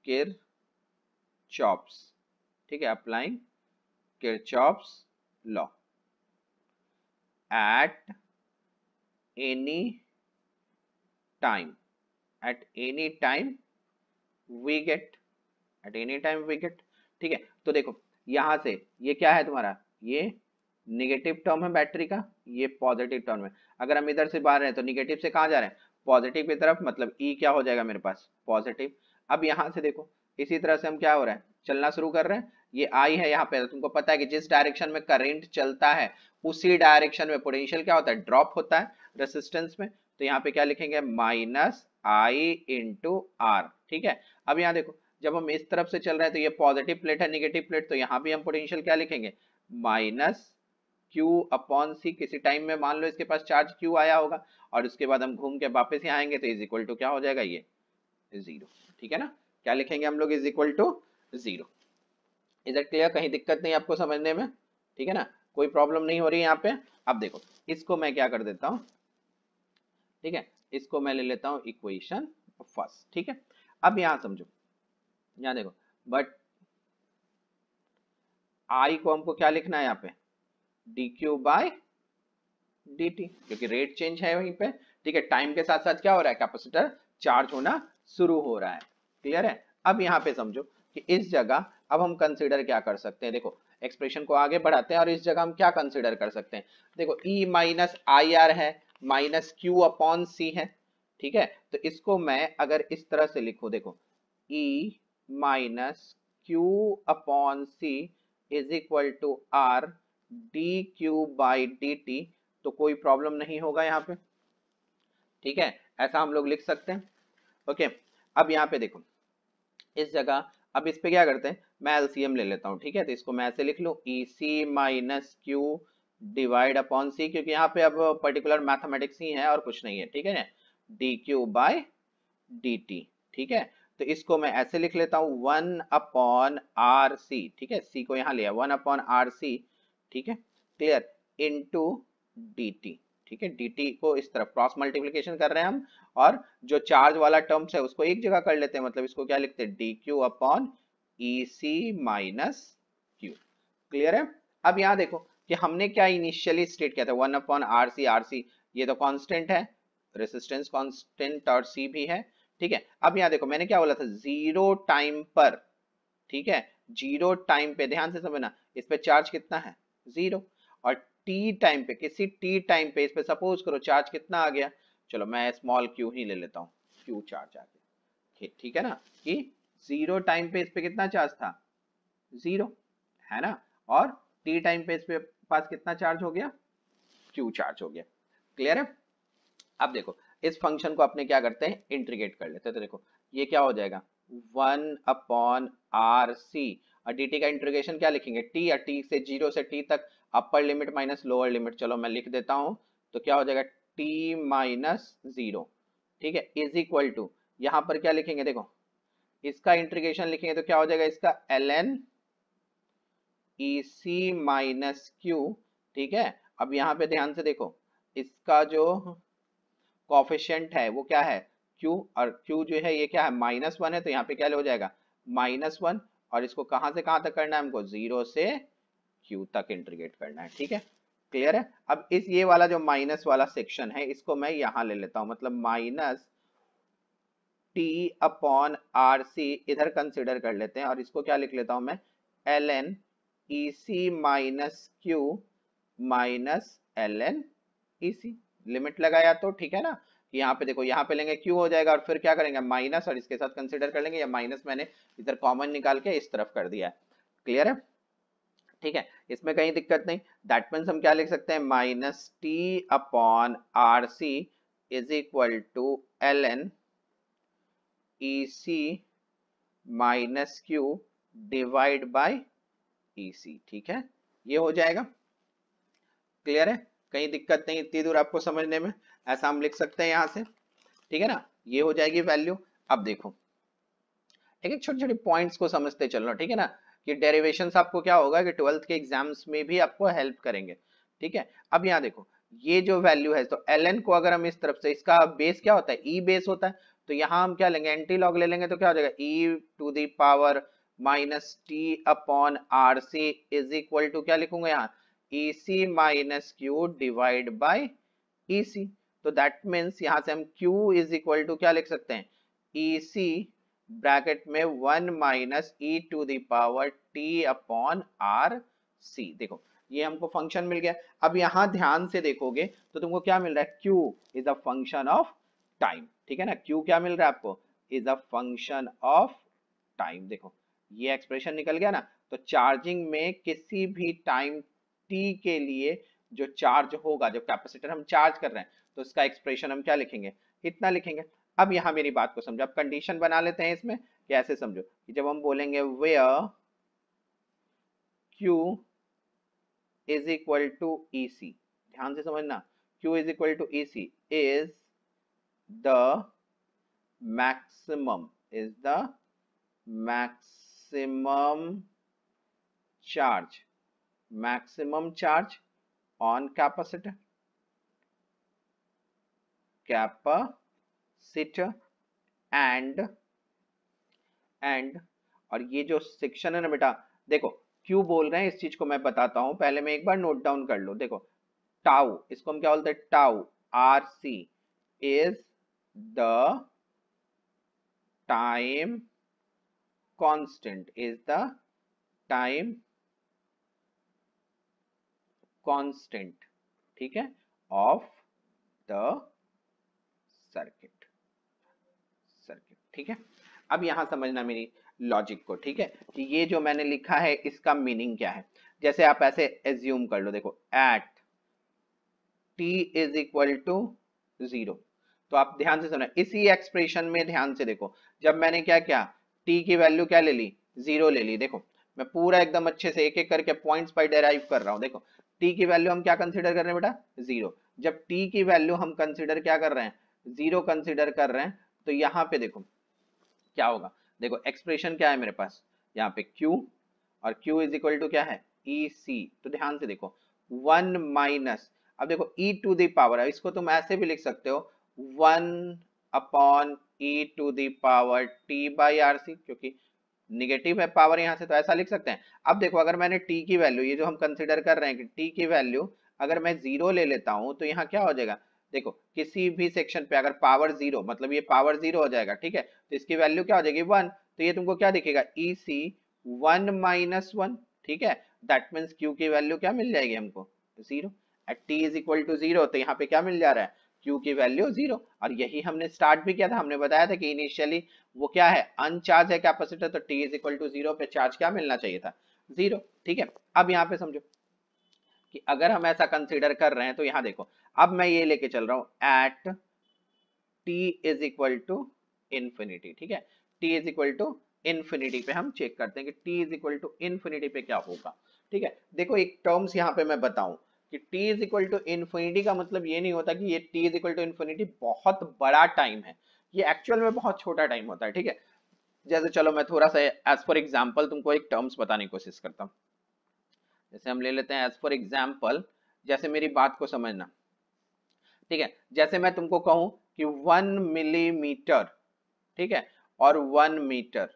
किर चॉप्स ठीक है applying Kirchhoff's law at any time at any time we get at any time we get ठीक है तो देखो यहां से ये क्या है तुम्हारा ये नेगेटिव टर्म है बैटरी का ये पॉजिटिव टर्म है अगर हम इधर से बाहर हैं तो नेगेटिव से कहा जा रहे हैं पॉजिटिव की तरफ मतलब ई e क्या हो जाएगा मेरे पास पॉजिटिव अब यहां से देखो इसी तरह से हम क्या हो रहा है चलना शुरू कर रहे हैं ये आई है यहाँ पे तुमको पता है कि जिस डायरेक्शन में करेंट चलता है उसी डायरेक्शन में पोटेंशियल क्या होता है ड्रॉप होता है रेसिस्टेंस में तो यहाँ पे क्या लिखेंगे माइनस आई इंटू आर ठीक है अब यहाँ देखो जब हम इस तरफ से चल रहे हैं तो ये पॉजिटिव प्लेट है निगेटिव प्लेट तो यहाँ भी हम पोटेंशियल क्या लिखेंगे माइनस क्यू अपॉन सी किसी टाइम में मान लो इसके पास चार्ज क्यू आया होगा और उसके बाद हम घूम के वापस यहाँ आएंगे तो इज इक्वल टू क्या हो जाएगा ये जीरो ठीक है ना क्या लिखेंगे हम लोग is equal to zero is clear कहीं दिक्कत नहीं आपको समझने में ठीक है ना कोई प्रॉब्लम नहीं हो रही है यहाँ पे अब देखो इसको मैं क्या कर देता हूँ ठीक है इसको मैं ले लेता हूँ इक्वेशन फर्स्ट ठीक है अब यहाँ समझो यहाँ देखो बट आई को हमको क्या लिखना है यहाँ पे D Q by D T क्योंकि रेट चेंज है वहीं पे ठीक है टाइम के साथ साथ क्या हो रहा है कैपेसिटर चार्ज होना शुरू हो रहा है क्लियर है अब यहाँ पे समझो कि इस जगह अब हम कंसिडर क्या कर सकते हैं देखो एक्सप्रेशन को आगे बढ़ाते हैं और इस जगह हम क्या कंसिडर कर सकते हैं देखो ई माइनस आई आर है माइनस क्यू अपॉन सी है ठीक है तो इसको मैं अगर इस तरह से लिखू देखो E minus Q upon C is equal to R D Q by D T तो कोई प्रॉब्लम नहीं होगा यहाँ पे ठीक है ऐसा हम लोग लिख सकते हैं ओके अब यहाँ पे देखो इस जगह अब इस पे क्या करते हैं मैं एलसीएम ले लेता हूँ ठीक है तो इसको मैं ऐसे लिख लूँ E C minus Q divide upon C क्योंकि यहाँ पे अब पर्टिकुलर मैथमेटिक्स ही है और कुछ नहीं है ठीक है D Q by D T ठीक है तो इसको मैं ऐसे लिख लेता हूँ वन अपॉन आर सी ठीक है सी को यहाँ लिया वन अपॉन आर सी ठीक है clear into D T ठीक है dt को इस तरफ क्रॉस मल्टीप्लीकेशन कर रहे हैं हम और जो चार्ज वाला टर्म्स है उसको एक जगह कर लेते हैं मतलब इसको क्या लिखते हैं D Q upon E C minus Q clear है अब यहाँ देखो कि हमने क्या इनिशियली स्टेट किया था one upon R C R C ये तो कॉन्स्टेंट है रेसिस्टेंस कॉन्स्टेंट और सी भी है ठीक है अब यहाँ देखो मैंने क्या बोला था जीरो टाइम पर ठीक है जीरो टाइम पे ध्यान से समझना इस पे चार्ज कितना है जीरो और टी टाइम पे किसी टी टाइम पे इस पे सपोज करो चार्ज कितना आ गया चलो मैं स्मॉल क्यू ही ले लेता हूँ क्यू चार्ज आ गया ठीक है ना कि जीरो टाइम पे इस पे कितना चार्ज था जीरो है ना और टी टाइम पे इस पे पास कितना चार्ज हो गया क्यू चार्ज हो गया क्लियर है अब देखो इस फंक्शन को अपने क्या करते हैं इंट्रीगेट कर लेते हैं तो देखो ये क्या हो जाएगा वन अपॉन आर सी और डी टी का इंट्रोगेशन क्या लिखेंगे टी या टी से जीरो से टी तक upper limit minus lower limit चलो मैं लिख देता हूं तो क्या हो जाएगा टी माइनस जीरो ठीक है इज इक्वल टू यहां पर क्या लिखेंगे देखो इसका इंट्रीगेशन लिखेंगे तो क्या हो जाएगा इसका L N E C minus Q ठीक है अब यहां पे ध्यान से देखो इसका जो कॉफिशेंट है वो क्या है क्यू और क्यू जो है ये क्या है माइनस वन है तो यहाँ पे क्या हो जाएगा माइनस वन और इसको कहां से कहां तक करना है हमको जीरो से क्यू तक इंटीग्रेट करना है ठीक है क्लियर है अब इस ये वाला जो माइनस वाला सेक्शन है इसको मैं यहाँ ले लेता हूं मतलब minus T upon R C इधर कंसिडर कर लेते हैं और इसको क्या लिख लेता हूं मैं L N E C minus Q minus L N E C limit लगाया तो ठीक है ना यहाँ पे देखो यहाँ पे लेंगे क्यू हो जाएगा और फिर क्या करेंगे माइनस और इसके साथ कंसिडर कर लेंगे या माइनस मैंने इधर कॉमन निकाल के इस तरफ कर दिया है क्लियर है ठीक है इसमें कहीं दिक्कत नहीं दैट मीन्स हम क्या लिख सकते हैं minus T upon R C is equal to L N E C minus Q divide by E C ठीक है ये हो जाएगा क्लियर है कहीं दिक्कत नहीं इतनी दूर आपको समझने में ऐसा हम लिख सकते हैं यहां से ठीक है ना ये हो जाएगी वैल्यू अब देखो एक छोटे छोटे पॉइंट्स को समझते चलो ठीक है ना कि डेरिवेशन आपको क्या होगा कि ट्वेल्थ के एग्जाम्स में भी आपको हेल्प करेंगे ठीक है अब यहाँ देखो ये जो वैल्यू है तो एल को अगर हम इस तरफ से इसका बेस क्या होता है ई e बेस होता है तो यहाँ हम क्या लेंगे एंटी लॉग ले लेंगे तो क्या हो जाएगा E to the power minus T upon R C is equal to क्या लिखूंगा यहाँ E C minus Q divide by E C तो दैट मीन्स यहाँ से हम क्यू इज इक्वल टू क्या लिख सकते हैं ई e सी ब्रैकेट में one minus E to the power T upon R C देखो ये हमको फंक्शन मिल गया अब यहां ध्यान से देखोगे तो तुमको क्या मिल रहा है Q is a function of time ठीक है ना क्यू क्या मिल रहा है आपको is a function of time देखो ये एक्सप्रेशन निकल गया ना तो चार्जिंग में किसी भी टाइम टी के लिए जो चार्ज होगा जो कैपेसिटर हम चार्ज कर रहे हैं तो उसका एक्सप्रेशन हम क्या लिखेंगे इतना लिखेंगे अब यहां मेरी बात को समझो अब कंडीशन बना लेते हैं इसमें कैसे समझो कि जब हम बोलेंगे वे Q is equal to E C ध्यान से समझना Q is equal to E C is the maximum is the maximum charge maximum charge on capacitor capacitor and and और ये जो सेक्शन है ना बेटा देखो क्यों बोल रहे हैं इस चीज को मैं बताता हूं पहले मैं एक बार नोट डाउन कर लो देखो टाउ इसको हम क्या बोलते हैं tau R C is the time constant is the time constant ठीक है ऑफ द सर्किट ठीक है अब यहाँ समझना मेरी लॉजिक को ठीक है कि ये जो मैंने लिखा है इसका मीनिंग क्या है जैसे आप ऐसे एज्यूम कर लो देखो at T is equal to zero तो आप ध्यान से सुना इसी एक्सप्रेशन में ध्यान से देखो जब मैंने क्या क्या टी की वैल्यू क्या ले ली जीरो ले ली देखो मैं पूरा एकदम अच्छे से एक एक करके पॉइंट्स पर डेराइव कर रहा हूँ देखो टी की वैल्यू हम क्या कंसिडर कर रहे हैं बेटा जीरो जब टी की वैल्यू हम कंसिडर क्या कर रहे हैं जीरो कंसिडर कर रहे हैं तो यहाँ पे देखो क्या होगा देखो एक्सप्रेशन क्या है मेरे पास यहाँ पे Q और Q इज इक्वल टू क्या है ई e सी तो ध्यान से देखो वन माइनस अब देखो ई टू दावर अब इसको तुम ऐसे भी लिख सकते हो one upon E to the power T by R C क्योंकि निगेटिव है पावर यहाँ से तो ऐसा लिख सकते हैं अब देखो अगर मैंने टी की वैल्यू ये जो हम कंसिडर कर रहे हैं कि टी की वैल्यू अगर मैं जीरो ले लेता हूँ तो यहाँ क्या हो जाएगा देखो किसी भी सेक्शन पे अगर पावर जीरो मतलब ये पावर जीरो हो जाएगा ठीक है तो इसकी वैल्यू क्या हो जाएगी वन तो ये तुमको क्या दिखेगा E C one minus one ठीक है दैट मीन्स क्यू की वैल्यू क्या मिल जाएगी हमको zero at T is equal to zero तो यहाँ पे क्या मिल जा रहा है क्यू की वैल्यू जीरो और यही हमने स्टार्ट भी किया था हमने बताया था कि इनिशियली वो क्या है अनचार्ज है कैपेसिटर तो T is equal to zero पे चार्ज क्या मिलना चाहिए था जीरो ठीक है अब यहाँ पे समझो कि अगर हम ऐसा कंसिडर कर रहे हैं तो यहाँ देखो अब मैं ये लेके चल रहा हूं at T is equal to infinity ठीक है T is equal to infinity पे हम चेक करते हैं कि T is equal to infinity पे क्या होगा ठीक है देखो एक टर्म्स यहाँ पे मैं बताऊं कि t is equal to infinity का मतलब ये नहीं होता कि ये t is equal to infinity बहुत बड़ा टाइम है ये एक्चुअल में बहुत छोटा टाइम होता है ठीक है जैसे चलो मैं थोड़ा सा एज फॉर एग्जाम्पल तुमको एक टर्म्स बताने की कोशिश करता हूँ जैसे हम ले लेते हैं एज फॉर एग्जाम्पल जैसे मेरी बात को समझना ठीक है जैसे मैं तुमको कहूं कि वन मिलीमीटर ठीक है और वन मीटर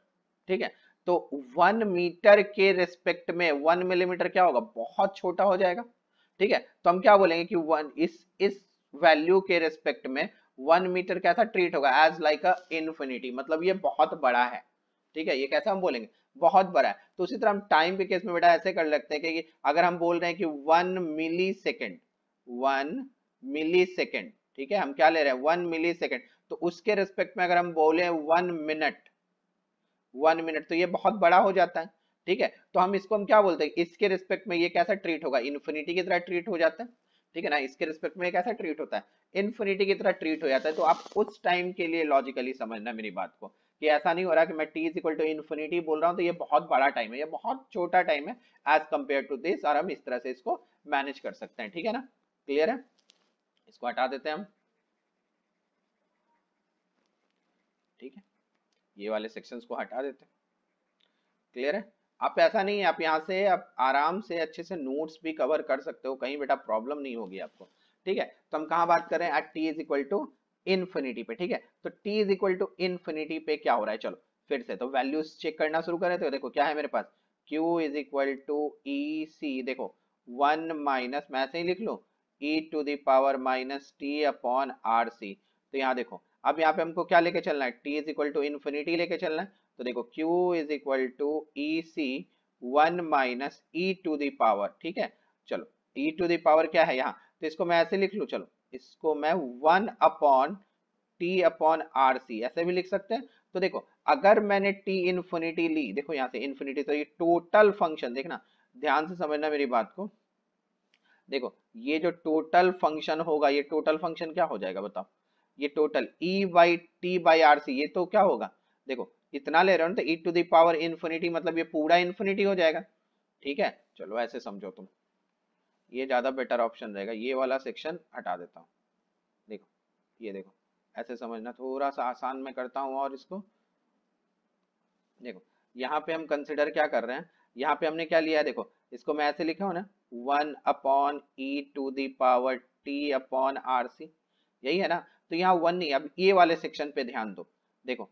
ठीक है तो वन मीटर के रिस्पेक्ट में वन मिलीमीटर क्या होगा बहुत छोटा हो जाएगा ठीक है तो हम क्या बोलेंगे कि वन इस इस वैल्यू के रिस्पेक्ट में वन मीटर कैसा ट्रीट होगा एज लाइक अ इन्फिनिटी मतलब ये बहुत बड़ा है ठीक है ये कैसा हम बोलेंगे बहुत बड़ा है तो उसी तरह हम टाइम के केस में बेटा ऐसे कर लगते हैं कि अगर हम बोल रहे हैं कि one millisecond one millisecond ठीक है हम क्या ले रहे हैं वन मिली सेकेंड तो उसके रिस्पेक्ट में अगर हम बोले वन मिनट वन मिनट तो ये बहुत बड़ा हो जाता है ठीक है तो हम इसको हम क्या बोलते हैं इसके रिस्पेक्ट में ये कैसा ट्रीट होगा इन्फिनिटी की तरह ट्रीट हो जाता है ठीक है ना इसके रिस्पेक्ट में कैसा ट्रीट होता है इन्फिनिटी की तरह ट्रीट हो जाता है तो आप उस टाइम के लिए लॉजिकली समझना मेरी बात को कि ऐसा नहीं हो रहा कि मैं t इक्वल टू इन्फिनिटी बोल रहा हूँ तो ये बहुत बड़ा टाइम है ये बहुत छोटा टाइम है एज कम्पेयर टू दिस और हम इस तरह से इसको मैनेज कर सकते हैं ठीक है ना क्लियर है इसको हटा देते हैं हम ठीक है ये वाले सेक्शंस को हटा देते हैं क्लियर है आप ऐसा नहीं है आप यहाँ से आप आराम से अच्छे से नोट्स भी कवर कर सकते हो कहीं बेटा प्रॉब्लम नहीं होगी आपको ठीक है तो हम कहा बात कर रहे हैं at T is equal to infinity पे ठीक है तो T is equal to infinity पे क्या हो रहा है चलो फिर से तो वैल्यूज चेक करना शुरू करें तो देखो क्या है मेरे पास Q is equal to E C देखो वन माइनस मैं ऐसे ही लिख लू E to the power minus T upon R C तो यहाँ देखो अब यहाँ पे हमको क्या लेके चलना है T is equal to infinity लेके चलना है तो देखो Q is equal to E C one minus E to the power ठीक है चलो ई टू दावर क्या है यहाँ तो इसको मैं ऐसे लिख लूँ चलो इसको मैं one upon T upon R C ऐसे भी लिख सकते हैं तो देखो अगर मैंने टी इन्फिनिटी ली देखो यहाँ से इन्फिनिटी तो ये टोटल फंक्शन देखना ध्यान से समझना मेरी बात को देखो ये जो टोटल फंक्शन होगा ये टोटल फंक्शन क्या हो जाएगा बताओ ये total E by T by R C ये तो क्या होगा देखो इतना ले रहे हो ना तो ई टू दावर इन्फिनिटी मतलब ये पूरा इन्फिनिटी हो जाएगा ठीक है चलो ऐसे समझो तुम ये ज़्यादा बेटर ऑप्शन रहेगा ये वाला सेक्शन हटा देता हूँ देखो ये देखो ऐसे समझना थोड़ा सा आसान में करता हूँ और इसको देखो यहाँ पे हम कंसिडर क्या कर रहे हैं यहाँ पे हमने क्या लिया है देखो इसको मैं ऐसे लिखा हूं ना one upon E to the power T upon R C यही है ना तो यहाँ वन नहीं अब ये वाले सेक्शन पे ध्यान दो देखो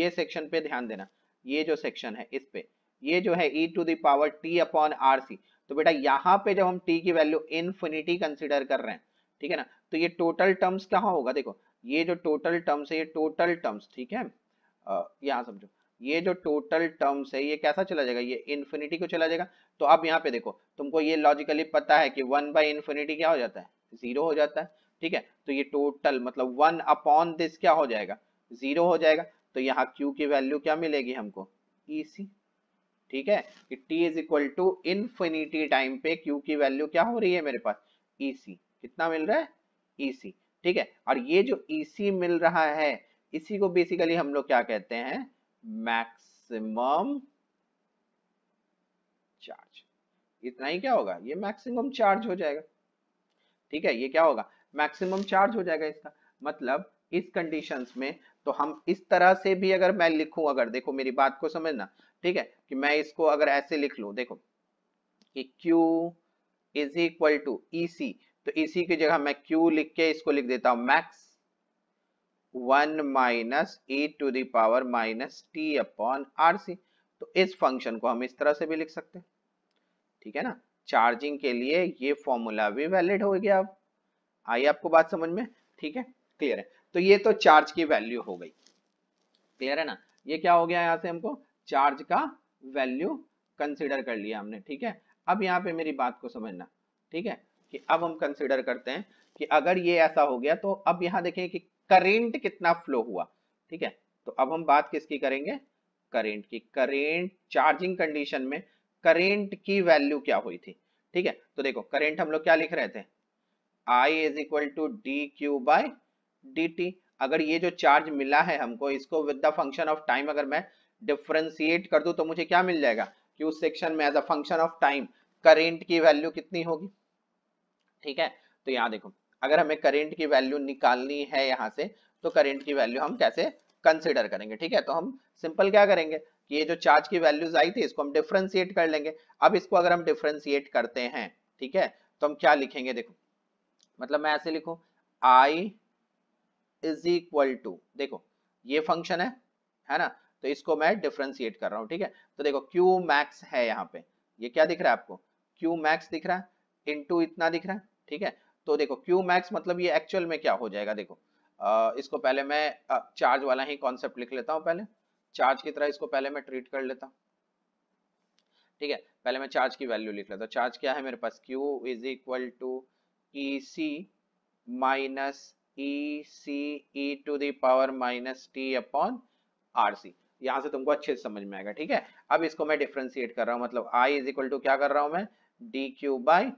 ये सेक्शन पे ध्यान देना ये जो सेक्शन है इस पे ये जो है E to the power T upon R C तो बेटा यहाँ पे जब हम t की वैल्यू इनफिनिटी कंसिडर कर रहे हैं ठीक है ना तो ये टोटल टर्म्स कहाँ होगा देखो ये जो टोटल टर्म्स है ये टोटल टर्म्स ठीक है यहाँ समझो ये जो टोटल टर्म्स है ये कैसा चला जाएगा ये इन्फिनिटी को चला जाएगा तो अब यहाँ पे देखो तुमको ये लॉजिकली पता है कि वन बाई इन्फिनिटी क्या हो जाता है जीरो हो जाता है ठीक है तो ये टोटल मतलब वन अपॉन दिस क्या हो जाएगा जीरो हो जाएगा तो यहाँ क्यू की वैल्यू क्या मिलेगी हमको ई सी ठीक है कि t is equal to infinity time पे क्यू की वैल्यू क्या हो रही है मेरे पास ई सी कितना मिल रहा है ई सी ठीक है और ये जो ई सी मिल रहा है इसी को बेसिकली हम लोग क्या कहते हैं मैक्सिमम चार्ज इतना ही क्या होगा ये मैक्सिमम चार्ज हो जाएगा ठीक है ये क्या होगा मैक्सिमम चार्ज हो जाएगा इसका मतलब इस कंडीशंस में तो हम इस तरह से भी अगर मैं लिखूं अगर देखो मेरी बात को समझना ठीक है कि मैं इसको अगर ऐसे लिख लू देखो कि Q is equal to E तो ई e की जगह मैं Q लिख के इसको लिख देता हूं max one minus E to the power minus T upon R C तो इस फंक्शन को हम इस तरह से भी लिख सकते हैं ठीक है ना चार्जिंग के लिए ये फॉर्मूला भी वैलिड हो गया अब आई आपको बात समझ में ठीक है क्लियर है तो ये तो चार्ज की वैल्यू हो गई क्लियर है ना ये क्या हो गया यहाँ से हमको चार्ज का वैल्यू कंसिडर कर लिया हमने ठीक है अब यहाँ पे मेरी बात को समझना ठीक है कि अब हम कंसिडर करते हैं कि अगर ये ऐसा हो गया तो अब यहां देखें कि करेंट कितना फ्लो हुआ ठीक है तो अब हम बात किसकी करेंगे करेंट की करेंट चार्जिंग कंडीशन में करेंट की वैल्यू क्या हुई थी ठीक है तो देखो करेंट हम लोग क्या लिख रहे थे I is equal to D Q by D T अगर ये जो चार्ज मिला है हमको इसको with the function of time अगर मैं डिफ्रेंसिएट कर दू तो मुझे क्या मिल जाएगा कि उस सेक्शन में as a function of time current की वैल्यू कितनी होगी ठीक है तो यहां देखो अगर हमें करेंट की वैल्यू निकालनी है यहाँ से तो करेंट की वैल्यू हम कैसे कंसिडर करेंगे ठीक है तो हम सिंपल क्या करेंगे कि ये जो चार्ज की वैल्यूज आई थी इसको हम डिफ्रेंशिएट कर लेंगे अब इसको अगर हम डिफ्रेंशिएट करते हैं ठीक है तो हम क्या लिखेंगे देखो मतलब मैं ऐसे लिखू आई इज इक्वल टू देखो ये फंक्शन है है ना तो इसको मैं डिफ्रेंसिएट कर रहा हूँ ठीक है तो देखो क्यू मैक्स है यहाँ पे ये क्या दिख रहा है आपको क्यू मैक्स दिख रहा है इंटू इतना दिख रहा है ठीक है तो देखो क्यू मैक्स मतलब ये एक्चुअल में क्या हो जाएगा देखो आ, इसको पहले मैं आ, चार्ज वाला ही कॉन्सेप्ट लिख लेता हूँ पहले चार्ज की तरह इसको पहले मैं ट्रीट कर लेता हूँ ठीक है पहले मैं चार्ज की वैल्यू लिख लेता हूँ चार्ज क्या है मेरे पास Q is equal to E C minus E C E to the power minus T upon R C यहां से तुमको अच्छे से समझ में आएगा ठीक है अब इसको मैं डिफ्रेंसिएट कर रहा हूँ मतलब आई इज इक्वल टू क्या कर रहा हूँ मैं D Q by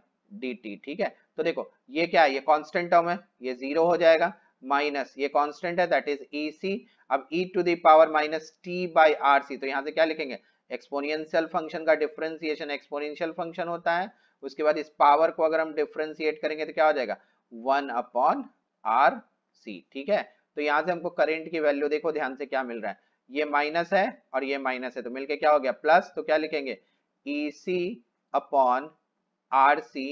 D T ठीक है तो देखो ये क्या है ये कॉन्स्टेंट टर्म है ये जीरो हो जाएगा माइनस ये कॉन्स्टेंट है दैट इज ई सी अब e to the power minus t by R C तो यहाँ से क्या लिखेंगे एक्सपोनिशियल फंक्शन का डिफ्रेंसिएशन एक्सपोनशियल फंक्शन होता है उसके बाद इस पावर को अगर हम डिफ्रेंशिएट करेंगे तो क्या हो जाएगा वन अपॉन आर सी ठीक है तो यहाँ से हमको करेंट की वैल्यू देखो ध्यान से क्या मिल रहा है ये माइनस है और ये माइनस है तो मिलके क्या हो गया प्लस तो क्या लिखेंगे e C upon R C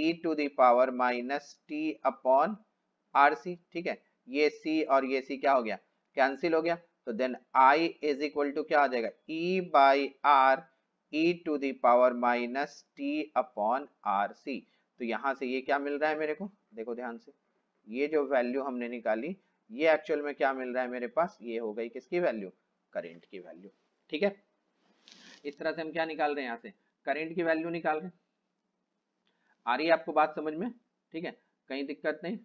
e to the power minus T upon R C ठीक है ये c और ये c क्या हो गया कैंसिल हो गया तो then i is equal to क्या आ जाएगा e by R e to the power minus T upon R C तो यहां से ये क्या मिल रहा है मेरे को देखो ध्यान से ये जो वैल्यू हमने निकाली ये एक्चुअल में क्या मिल रहा है मेरे पास ये हो गई किसकी वैल्यू करेंट की वैल्यू ठीक है इस तरह से हम क्या निकाल रहे हैं यहाँ से करेंट की वैल्यू निकाल रहे हैं आ रही है आपको बात समझ में ठीक है कहीं दिक्कत नहीं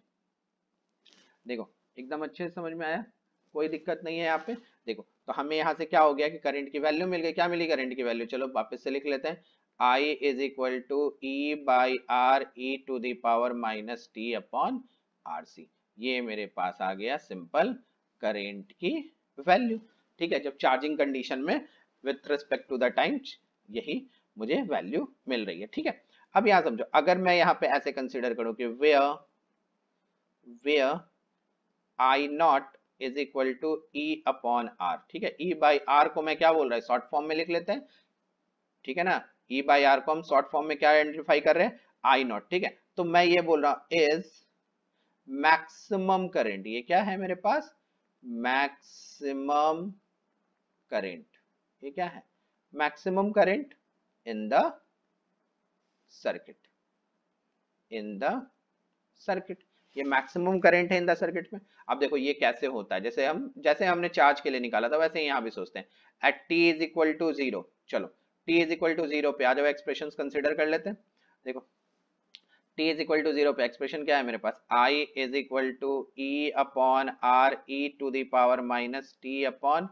देखो एकदम अच्छे से समझ में आया कोई दिक्कत नहीं है यहाँ पे देखो तो हमें यहाँ से क्या हो गया कि करंट की वैल्यू मिल गई क्या मिली करंट की वैल्यू चलो वापस से लिख लेते हैं i is equal to e by R e to the power minus T upon R C ये मेरे पास आ गया सिंपल करेंट की वैल्यू ठीक है जब चार्जिंग कंडीशन में with respect to the time यही मुझे वैल्यू मिल रही है ठीक है अब यहां समझो अगर मैं यहां पे ऐसे कंसिडर करूं कि वे वे i naught is equal to e upon R ठीक है ई बाई आर को मैं क्या बोल रहा है शॉर्ट फॉर्म में लिख लेते हैं ठीक है ना ई बाई आर को हम शॉर्ट फॉर्म में क्या आइडेंटिफाई कर रहे हैं आई नॉट ठीक है तो मैं ये बोल रहा हूं इज मैक्सिमम करेंट ये क्या है मेरे पास मैक्सिमम करेंट ये क्या है maximum current in the circuit in the circuit ये मैक्सिमम करंट है इन द सर्किट में अब देखो ये कैसे होता है जैसे हम जैसे हमने चार्ज के लिए निकाला था वैसे यहां भी सोचते हैं at T is equal to zero चलो t is equal to zero पे आ जाओ एक्सप्रेशन कंसिडर कर लेते हैं देखो t is equal to zero पे एक्सप्रेशन क्या है मेरे पास i is equal to e upon r e to the power minus t upon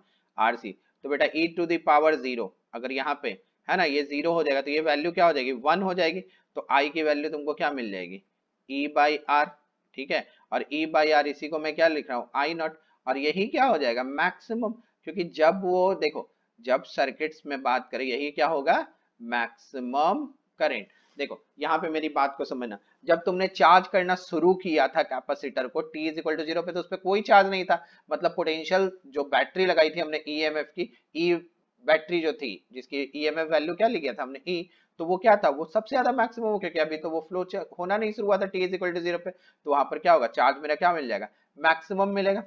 r c तो बेटा e to the power zero अगर यहाँ पे है ना ये जीरो हो जाएगा तो ये वैल्यू क्या हो जाएगी वन हो जाएगी तो आई की वैल्यू तुमको क्या मिल जाएगी ई बाई आर ठीक है और ई बाई आर इसी को मैं क्या लिख रहा हूँ आई नॉट और यही क्या हो जाएगा मैक्सिमम क्योंकि जब वो देखो जब सर्किट्स में बात करें यही क्या होगा मैक्सिमम करेंट देखो यहाँ पे मेरी बात को समझना जब तुमने चार्ज करना शुरू किया था कैपेसिटर को t is equal to zero पे तो उस पर कोई चार्ज नहीं था मतलब पोटेंशियल जो बैटरी लगाई थी हमने ई एम एफ की ई e बैटरी जो थी जिसकी ईएमएफ e वैल्यू क्या लिखा था हमने ई e, तो वो क्या था वो सबसे ज्यादा मैक्सिमम हो क्योंकि अभी तो वो फ्लो होना नहीं शुरू हुआ था टी इक्वल टू जीरो पे तो वहां पर क्या होगा चार्ज मेरा क्या मिल जाएगा मैक्सिमम मिलेगा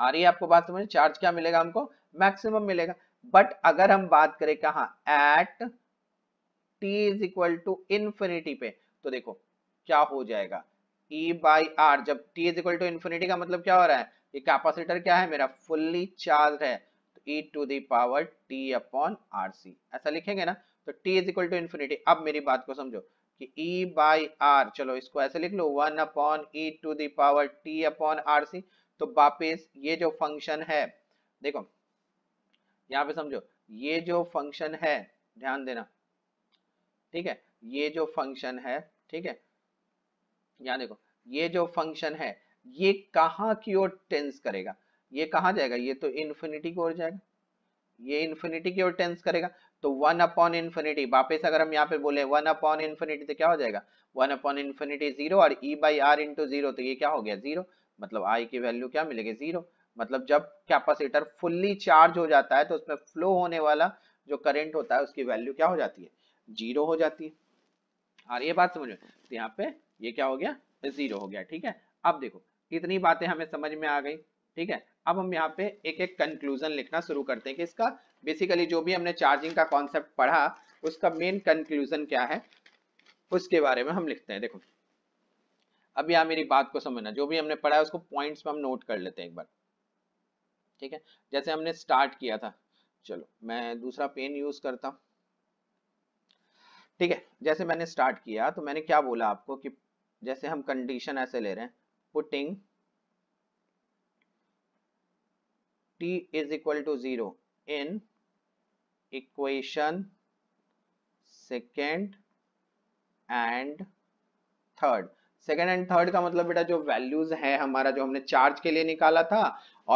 आ रही है आपको बात समझ चार्ज क्या मिलेगा हमको मैक्सिमम मिलेगा बट अगर हम बात करें कहा at T is equal to infinity पे तो देखो क्या हो जाएगा E by R जब t is equal to infinity का मतलब क्या हो रहा है ये कैपेसिटर क्या है मेरा फुल्ली चार्ज है e to the power t upon rc ऐसा लिखेंगे ना तो t is equal to infinity अब मेरी बात को समझो कि e by r चलो इसको ऐसे लिख लो 1 upon e to the power t upon rc तो वापिस ये जो फंक्शन है देखो यहाँ पे समझो ये जो फंक्शन है ध्यान देना ठीक है ये जो फंक्शन है ठीक है यहाँ देखो ये जो फंक्शन है ये कहां की ओर टेंस करेगा ये कहा जाएगा ये तो इन्फिनिटी की ओर जाएगा ये इन्फिनिटी की ओर टेंस करेगा तो वन अपॉन इन्फिनिटी वापस अगर हम यहाँ पे बोले वन अपॉन इन्फिनिटी तो क्या हो जाएगा वन अपॉन इन्फिनिटी जीरो और e by R into zero तो ये क्या हो गया जीरो मतलब आई की वैल्यू क्या मिलेगी जीरो मतलब जब कैपेसिटर फुल्ली चार्ज हो जाता है तो उसमें फ्लो होने वाला जो करंट होता है उसकी वैल्यू क्या हो जाती है जीरो हो जाती है और ये बात समझो तो यहाँ पे ये क्या हो गया जीरो हो गया ठीक है अब देखो कितनी बातें हमें समझ में आ गई ठीक है अब हम यहाँ पे एक एक कंक्लूजन लिखना शुरू करते हैं कि इसका बेसिकली जो भी हमने चार्जिंग का कॉन्सेप्ट पढ़ा उसका मेन कंक्लूजन क्या है उसके बारे में हम लिखते हैं देखो अब यहाँ मेरी बात को समझना जो भी हमने पढ़ा है उसको पॉइंट्स में हम नोट कर लेते हैं एक बार ठीक है जैसे हमने स्टार्ट किया था चलो मैं दूसरा पेन यूज करता हूँ ठीक है जैसे मैंने स्टार्ट किया तो मैंने क्या बोला आपको कि जैसे हम कंडीशन ऐसे ले रहे हैं putting t is equal to 0 in equation second and third second and third का मतलब बेटा जो वैल्यूज है हमारा जो हमने चार्ज के लिए निकाला था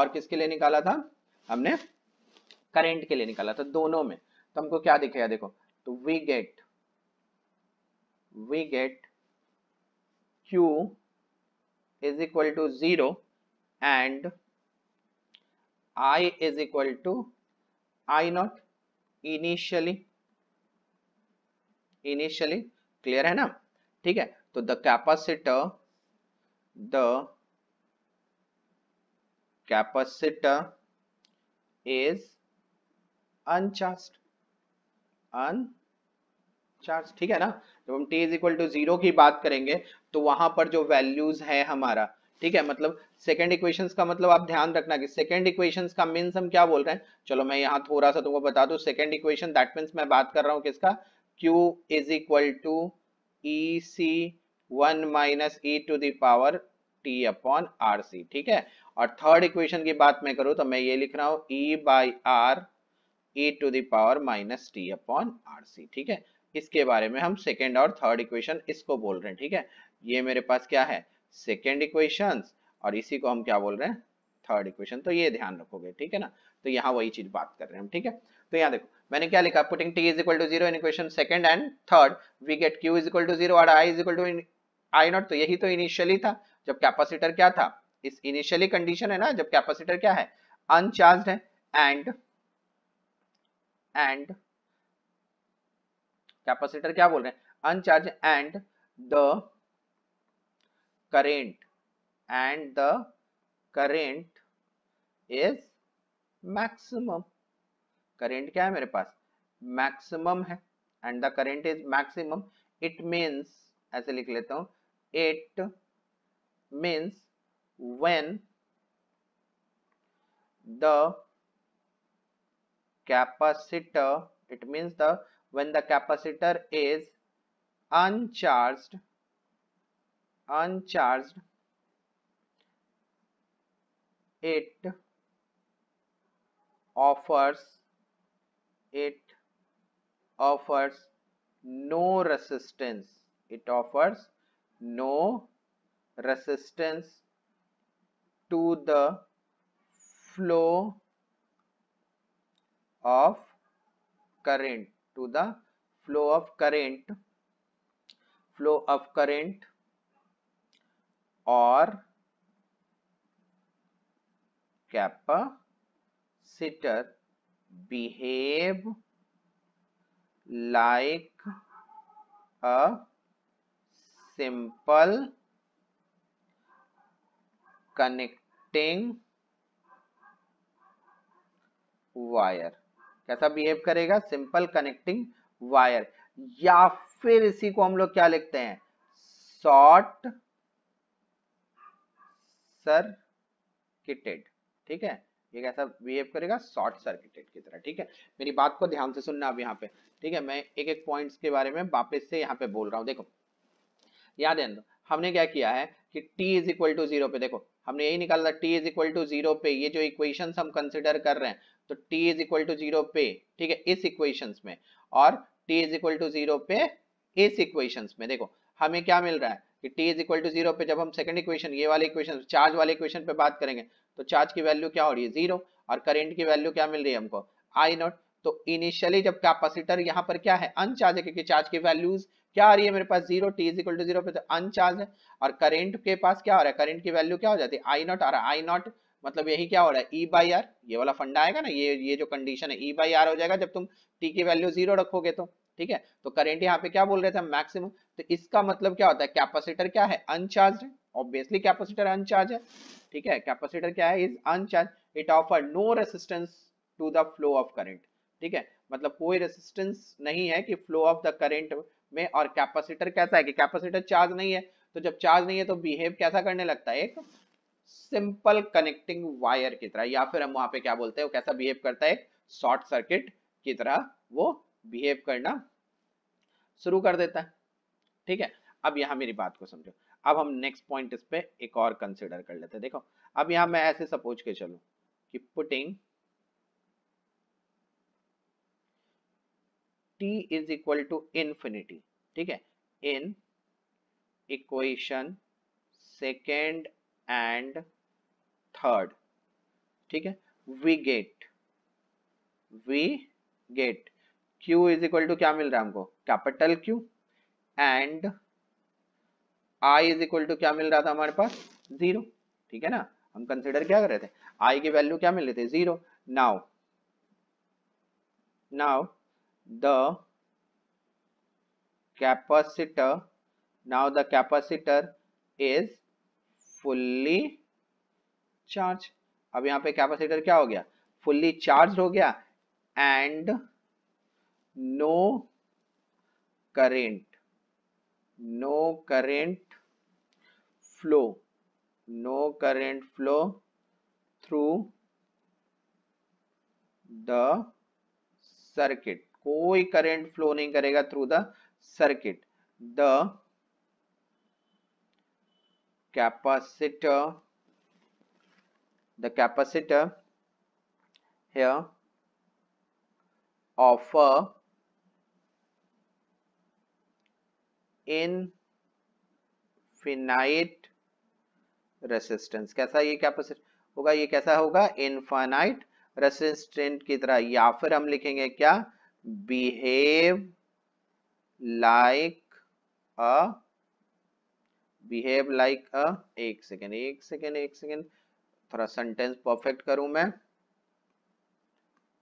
और किसके लिए निकाला था हमने करंट के लिए निकाला था दोनों में तो हमको क्या दिखेगा देखो तो we get we get Q is equal to zero and i is equal to i not initially initially clear है ना ठीक है तो the capacitor the capacitor is uncharged uncharge ठीक है ना जब हम t is equal to zero की बात करेंगे तो वहां पर जो वैल्यूज है हमारा ठीक है मतलब सेकेंड इक्वेशन का मतलब आप ध्यान रखना कि सेकेंड इक्वेशन का मीन्स हम क्या बोल रहे हैं चलो मैं यहाँ थोड़ा सा तुमको बता दू सेकेंड इक्वेशन दैट मीन्स मैं बात कर रहा हूँ किसका Q is equal to E C one minus E to the power T upon R C ठीक है और थर्ड इक्वेशन की बात मैं करूँ तो मैं ये लिख रहा हूँ e by R e to the power minus T upon R C ठीक है इसके बारे में हम सेकेंड और थर्ड इक्वेशन इसको बोल रहे हैं ठीक है ये मेरे पास क्या है सेकेंड इक्वेशन और इसी को हम क्या बोल रहे हैं थर्ड इक्वेशन तो ये ध्यान रखोगे ठीक है ना तो यहाँ वही चीज बात कर रहे हैं हम ठीक है तो यहाँ देखो मैंने क्या लिखा putting t is equal to zero in equation second and third we get Q is equal to zero और i is equal to i naught तो यही तो इनिशियली था जब कैपेसिटर क्या था इस इनिशियली कंडीशन है ना जब कैपेसिटर क्या है अनचार्ज है एंड एंड कैपेसिटर क्या बोल रहे हैं uncharge and the current and the current is maximum current क्या है maximum है and the current is maximum it means ऐसे लिख लेता हूँ it means when the capacitor it means the when the capacitor is uncharged uncharged it offers it offers no resistance it offers no resistance to the flow of current to the flow of current flow of current or capacitor behave like a simple connecting wire कैसा behave करेगा simple connecting wire या फिर इसी को हम लोग क्या लिखते हैं शॉर्ट सर्किटेड ठीक है ये कैसा बिहेव करेगा शॉर्ट सर्किटेड की तरह ठीक है मेरी बात को ध्यान से सुनना अब यहाँ पे ठीक है मैं एक एक पॉइंट के बारे में वापिस से यहाँ पे बोल रहा हूँ देखो याद है हमने क्या किया है कि t is equal to zero पे देखो हमने यही निकाला t is equal to zero पे ये जो इक्वेशन हम कंसिडर कर रहे हैं तो t is equal to zero पे ठीक है इस इक्वेशन में और t is equal to zero पे इस इक्वेशन में देखो हमें क्या मिल रहा है कि t is equal to zero पे जब हम सेकंड इक्वेशन ये वाले इक्वेशन चार्ज वाले इक्वेशन पे बात करेंगे तो चार्ज की वैल्यू क्या हो रही है जीरो और करेंट की वैल्यू क्या मिल रही है हमको आई नॉट तो इनिशियली जब कैपेसिटर यहाँ पर क्या है अनचार्ज है क्योंकि चार्ज की वैल्यूज क्या आ रही है मेरे पास zero t is equal to zero तो अनचार्ज है और करेंट के पास क्या हो रहा है करेंट की वैल्यू क्या हो जाती है आई नॉट और आई नॉट मतलब यही क्या हो रहा है ई बाई आर ये वाला फंडा आएगा ना ये ये जो कंडीशन है ई बाई आर हो जाएगा जब तुम टी की वैल्यू जीरो रखोगे तो ठीक है तो करेंट यहाँ पे क्या बोल रहे थे मैक्सिमम तो इसका मतलब क्या होता है कैपेसिटर क्या है अनचार्ज है ऑब्वियसली कैपेसिटर अनचार्ज है ठीक है कैपेसिटर क्या है is uncharge it offer no resistance to the flow of current ठीक है मतलब कोई रेसिस्टेंस नहीं है कि फ्लो ऑफ द करंट में और कैपेसिटर कैसा है कि कैपेसिटर चार्ज नहीं है तो जब चार्ज नहीं है तो बिहेव कैसा करने लगता है एक सिंपल कनेक्टिंग वायर की तरह या फिर हम वहां पे क्या बोलते हैं वो कैसा बिहेव करता है शॉर्ट सर्किट की तरह वो बिहेव करना शुरू कर देता है ठीक है अब यहां मेरी बात को समझो अब हम नेक्स्ट पॉइंट इस पे एक और कंसिडर कर लेते हैं देखो अब यहां मैं ऐसे सपोज के चलू कि putting t is equal to infinity ठीक है in equation second and third ठीक है we get we get Q is equal to क्या मिल रहा है हमको capital Q and i is equal to क्या मिल रहा था हमारे पास जीरो ठीक है ना हम कंसिडर क्या कर रहे थे आई की वैल्यू क्या मिल रही थी zero now now the capacitor now the capacitor is fully charge अब यहां पे कैपेसिटर क्या हो गया फुल्ली चार्ज हो गया and no current no current flow no current flow through the circuit कोई करेंट फ्लो नहीं करेगा through the circuit the capacitor the capacitor of infinite resistance कैसा ये कैपेसिटर होगा ये कैसा होगा इनफाइनाइट रेसिस्टेंट की तरह या फिर हम लिखेंगे क्या behave like a behave like a एक सेकेंड एक सेकेंड एक सेकेंड थोड़ा सेंटेंस परफेक्ट करूं मैं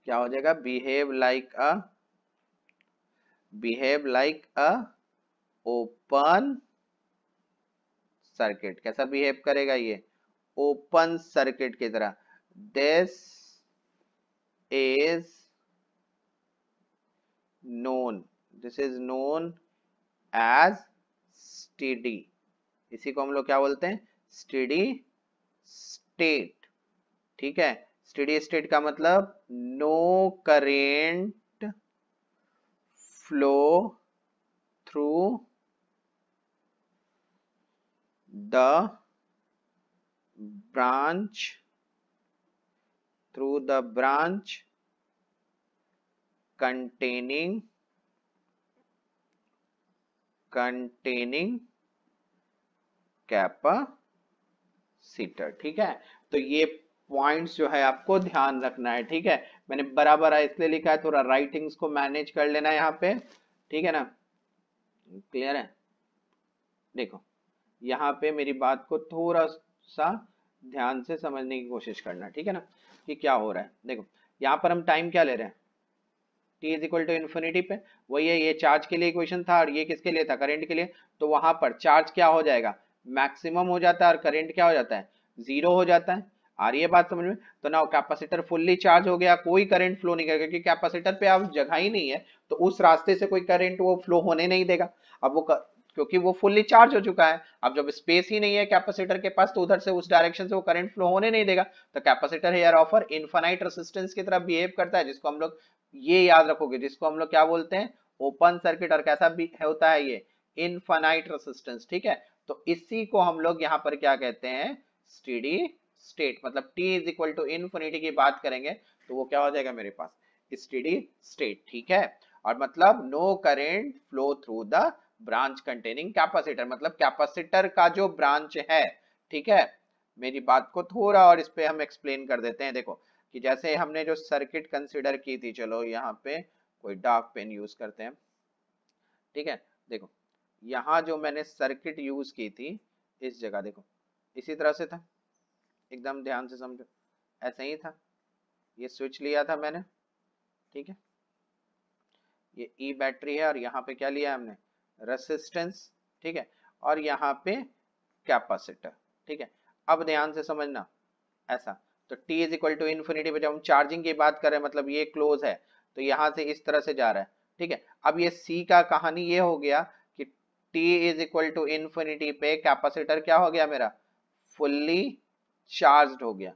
क्या हो जाएगा behave like a behave like a open circuit कैसा बिहेव करेगा ये ओपन सर्किट की तरह this is known this is known as steady इसी को हम लोग क्या बोलते हैं स्टडी स्टेट ठीक है स्टेडी स्टेट का मतलब no current flow through the branch through the branch containing containing सीटर ठीक है तो ये पॉइंट्स जो है आपको ध्यान रखना है ठीक है मैंने बराबर इसलिए लिखा है थोड़ा राइटिंग्स को मैनेज कर लेना है यहाँ पे ठीक है ना क्लियर है देखो यहाँ पे मेरी बात को थोड़ा सा ध्यान से समझने की कोशिश करना ठीक है ना कि क्या हो रहा है देखो यहाँ पर हम टाइम क्या ले रहे हैं t is equal to infinity पे वही है ये चार्ज के लिए इक्वेशन था और ये किसके लिए था करंट के लिए तो वहां पर चार्ज क्या हो जाएगा मैक्सिमम हो जाता है और करंट क्या हो जाता है जीरो हो जाता है आ रही है बात समझ में तो ना कैपेसिटर फुल्ली चार्ज हो गया कोई करंट फ्लो नहीं करेगा क्योंकि कैपेसिटर पे आप जगह ही नहीं है तो उस रास्ते से कोई करंट वो फ्लो होने नहीं देगा अब वो क्योंकि वो फुल्ली चार्ज हो चुका है अब जब स्पेस ही नहीं है कैपेसिटर के पास तो उधर से उस डायरेक्शन से वो करंट फ्लो होने नहीं देगा तो capacitor here offer infinite resistance की तरफ बिहेव करता है जिसको हम लोग ये याद रखोगे जिसको हम लोग क्या बोलते हैं ओपन सर्किट और कैसा भी होता है ये इनफाइनाइट रेसिस्टेंस ठीक है तो इसी को हम लोग यहाँ पर क्या कहते हैं स्टीडी स्टेट मतलब T is equal to infinity की बात करेंगे तो वो क्या हो जाएगा मेरे पास स्टीडी स्टेट ठीक है और मतलब no current flow through the branch containing capacitor मतलब कैपेसिटर का जो ब्रांच है ठीक है मेरी बात को थोड़ा और इस पे हम एक्सप्लेन कर देते हैं देखो कि जैसे हमने जो सर्किट कंसिडर की थी चलो यहाँ पे कोई डार्क पेन यूज करते हैं ठीक है देखो यहाँ जो मैंने सर्किट यूज की थी इस जगह देखो इसी तरह से था एकदम ध्यान से समझो ऐसा ही था ये स्विच लिया था मैंने ठीक है ये ई e बैटरी है और यहाँ पे क्या लिया हमने रेसिस्टेंस ठीक है और यहाँ पे कैपेसिटर ठीक है अब ध्यान से समझना ऐसा तो t is equal to infinity पर जब हम चार्जिंग की बात करें मतलब ये क्लोज है तो यहाँ से इस तरह से जा रहा है ठीक है अब ये c का कहानी ये हो गया कि t is equal to infinity पे कैपेसिटर क्या हो गया मेरा फुल्ली चार्ज हो गया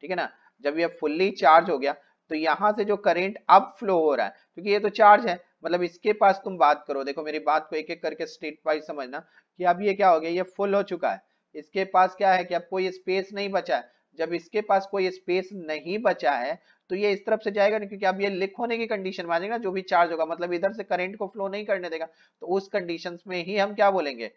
ठीक है ना जब ये फुल्ली चार्ज हो गया तो यहाँ से जो करेंट अब फ्लो हो रहा है क्योंकि ये तो चार्ज है मतलब इसके पास तुम बात करो देखो मेरी बात को एक एक करके स्टेट वाइज समझना कि अब ये क्या हो गया ये फुल हो चुका है इसके पास क्या है कि अब कोई स्पेस नहीं बचा है जब इसके पास कोई स्पेस नहीं बचा है तो ये इस तरफ से जाएगा ना क्योंकि अब ये लिक होने की कंडीशन में आ जाएगा जो भी चार्ज होगा मतलब इधर से करंट को फ्लो नहीं करने देगा तो उस कंडीशन में ही हम क्या बोलेंगे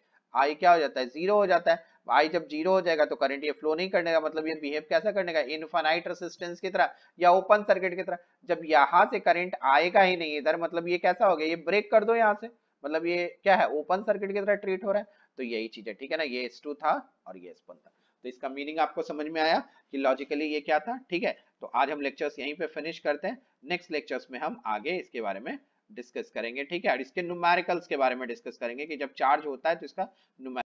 आई क्या हो जाता है जीरो हो जाता है आई जब जीरो हो जाएगा तो करंट ये फ्लो नहीं करने का मतलब ये बिहेव कैसा करने का इन्फानाइट रेसिस्टेंस की तरह या ओपन सर्किट की तरह जब यहाँ से करंट आएगा ही नहीं इधर मतलब ये कैसा हो गया ये ब्रेक कर दो यहाँ से मतलब ये क्या है ओपन सर्किट की तरह ट्रीट हो रहा है तो यही चीज है ठीक है ना ये एस था और ये एस था तो इसका मीनिंग आपको समझ में आया कि लॉजिकली ये क्या था ठीक है तो आज हम लेक्चर्स यहीं पे फिनिश करते हैं नेक्स्ट लेक्चर्स में हम आगे इसके बारे में डिस्कस करेंगे ठीक है और इसके न्यूमेरिकल्स के बारे में डिस्कस करेंगे कि जब चार्ज होता है तो इसका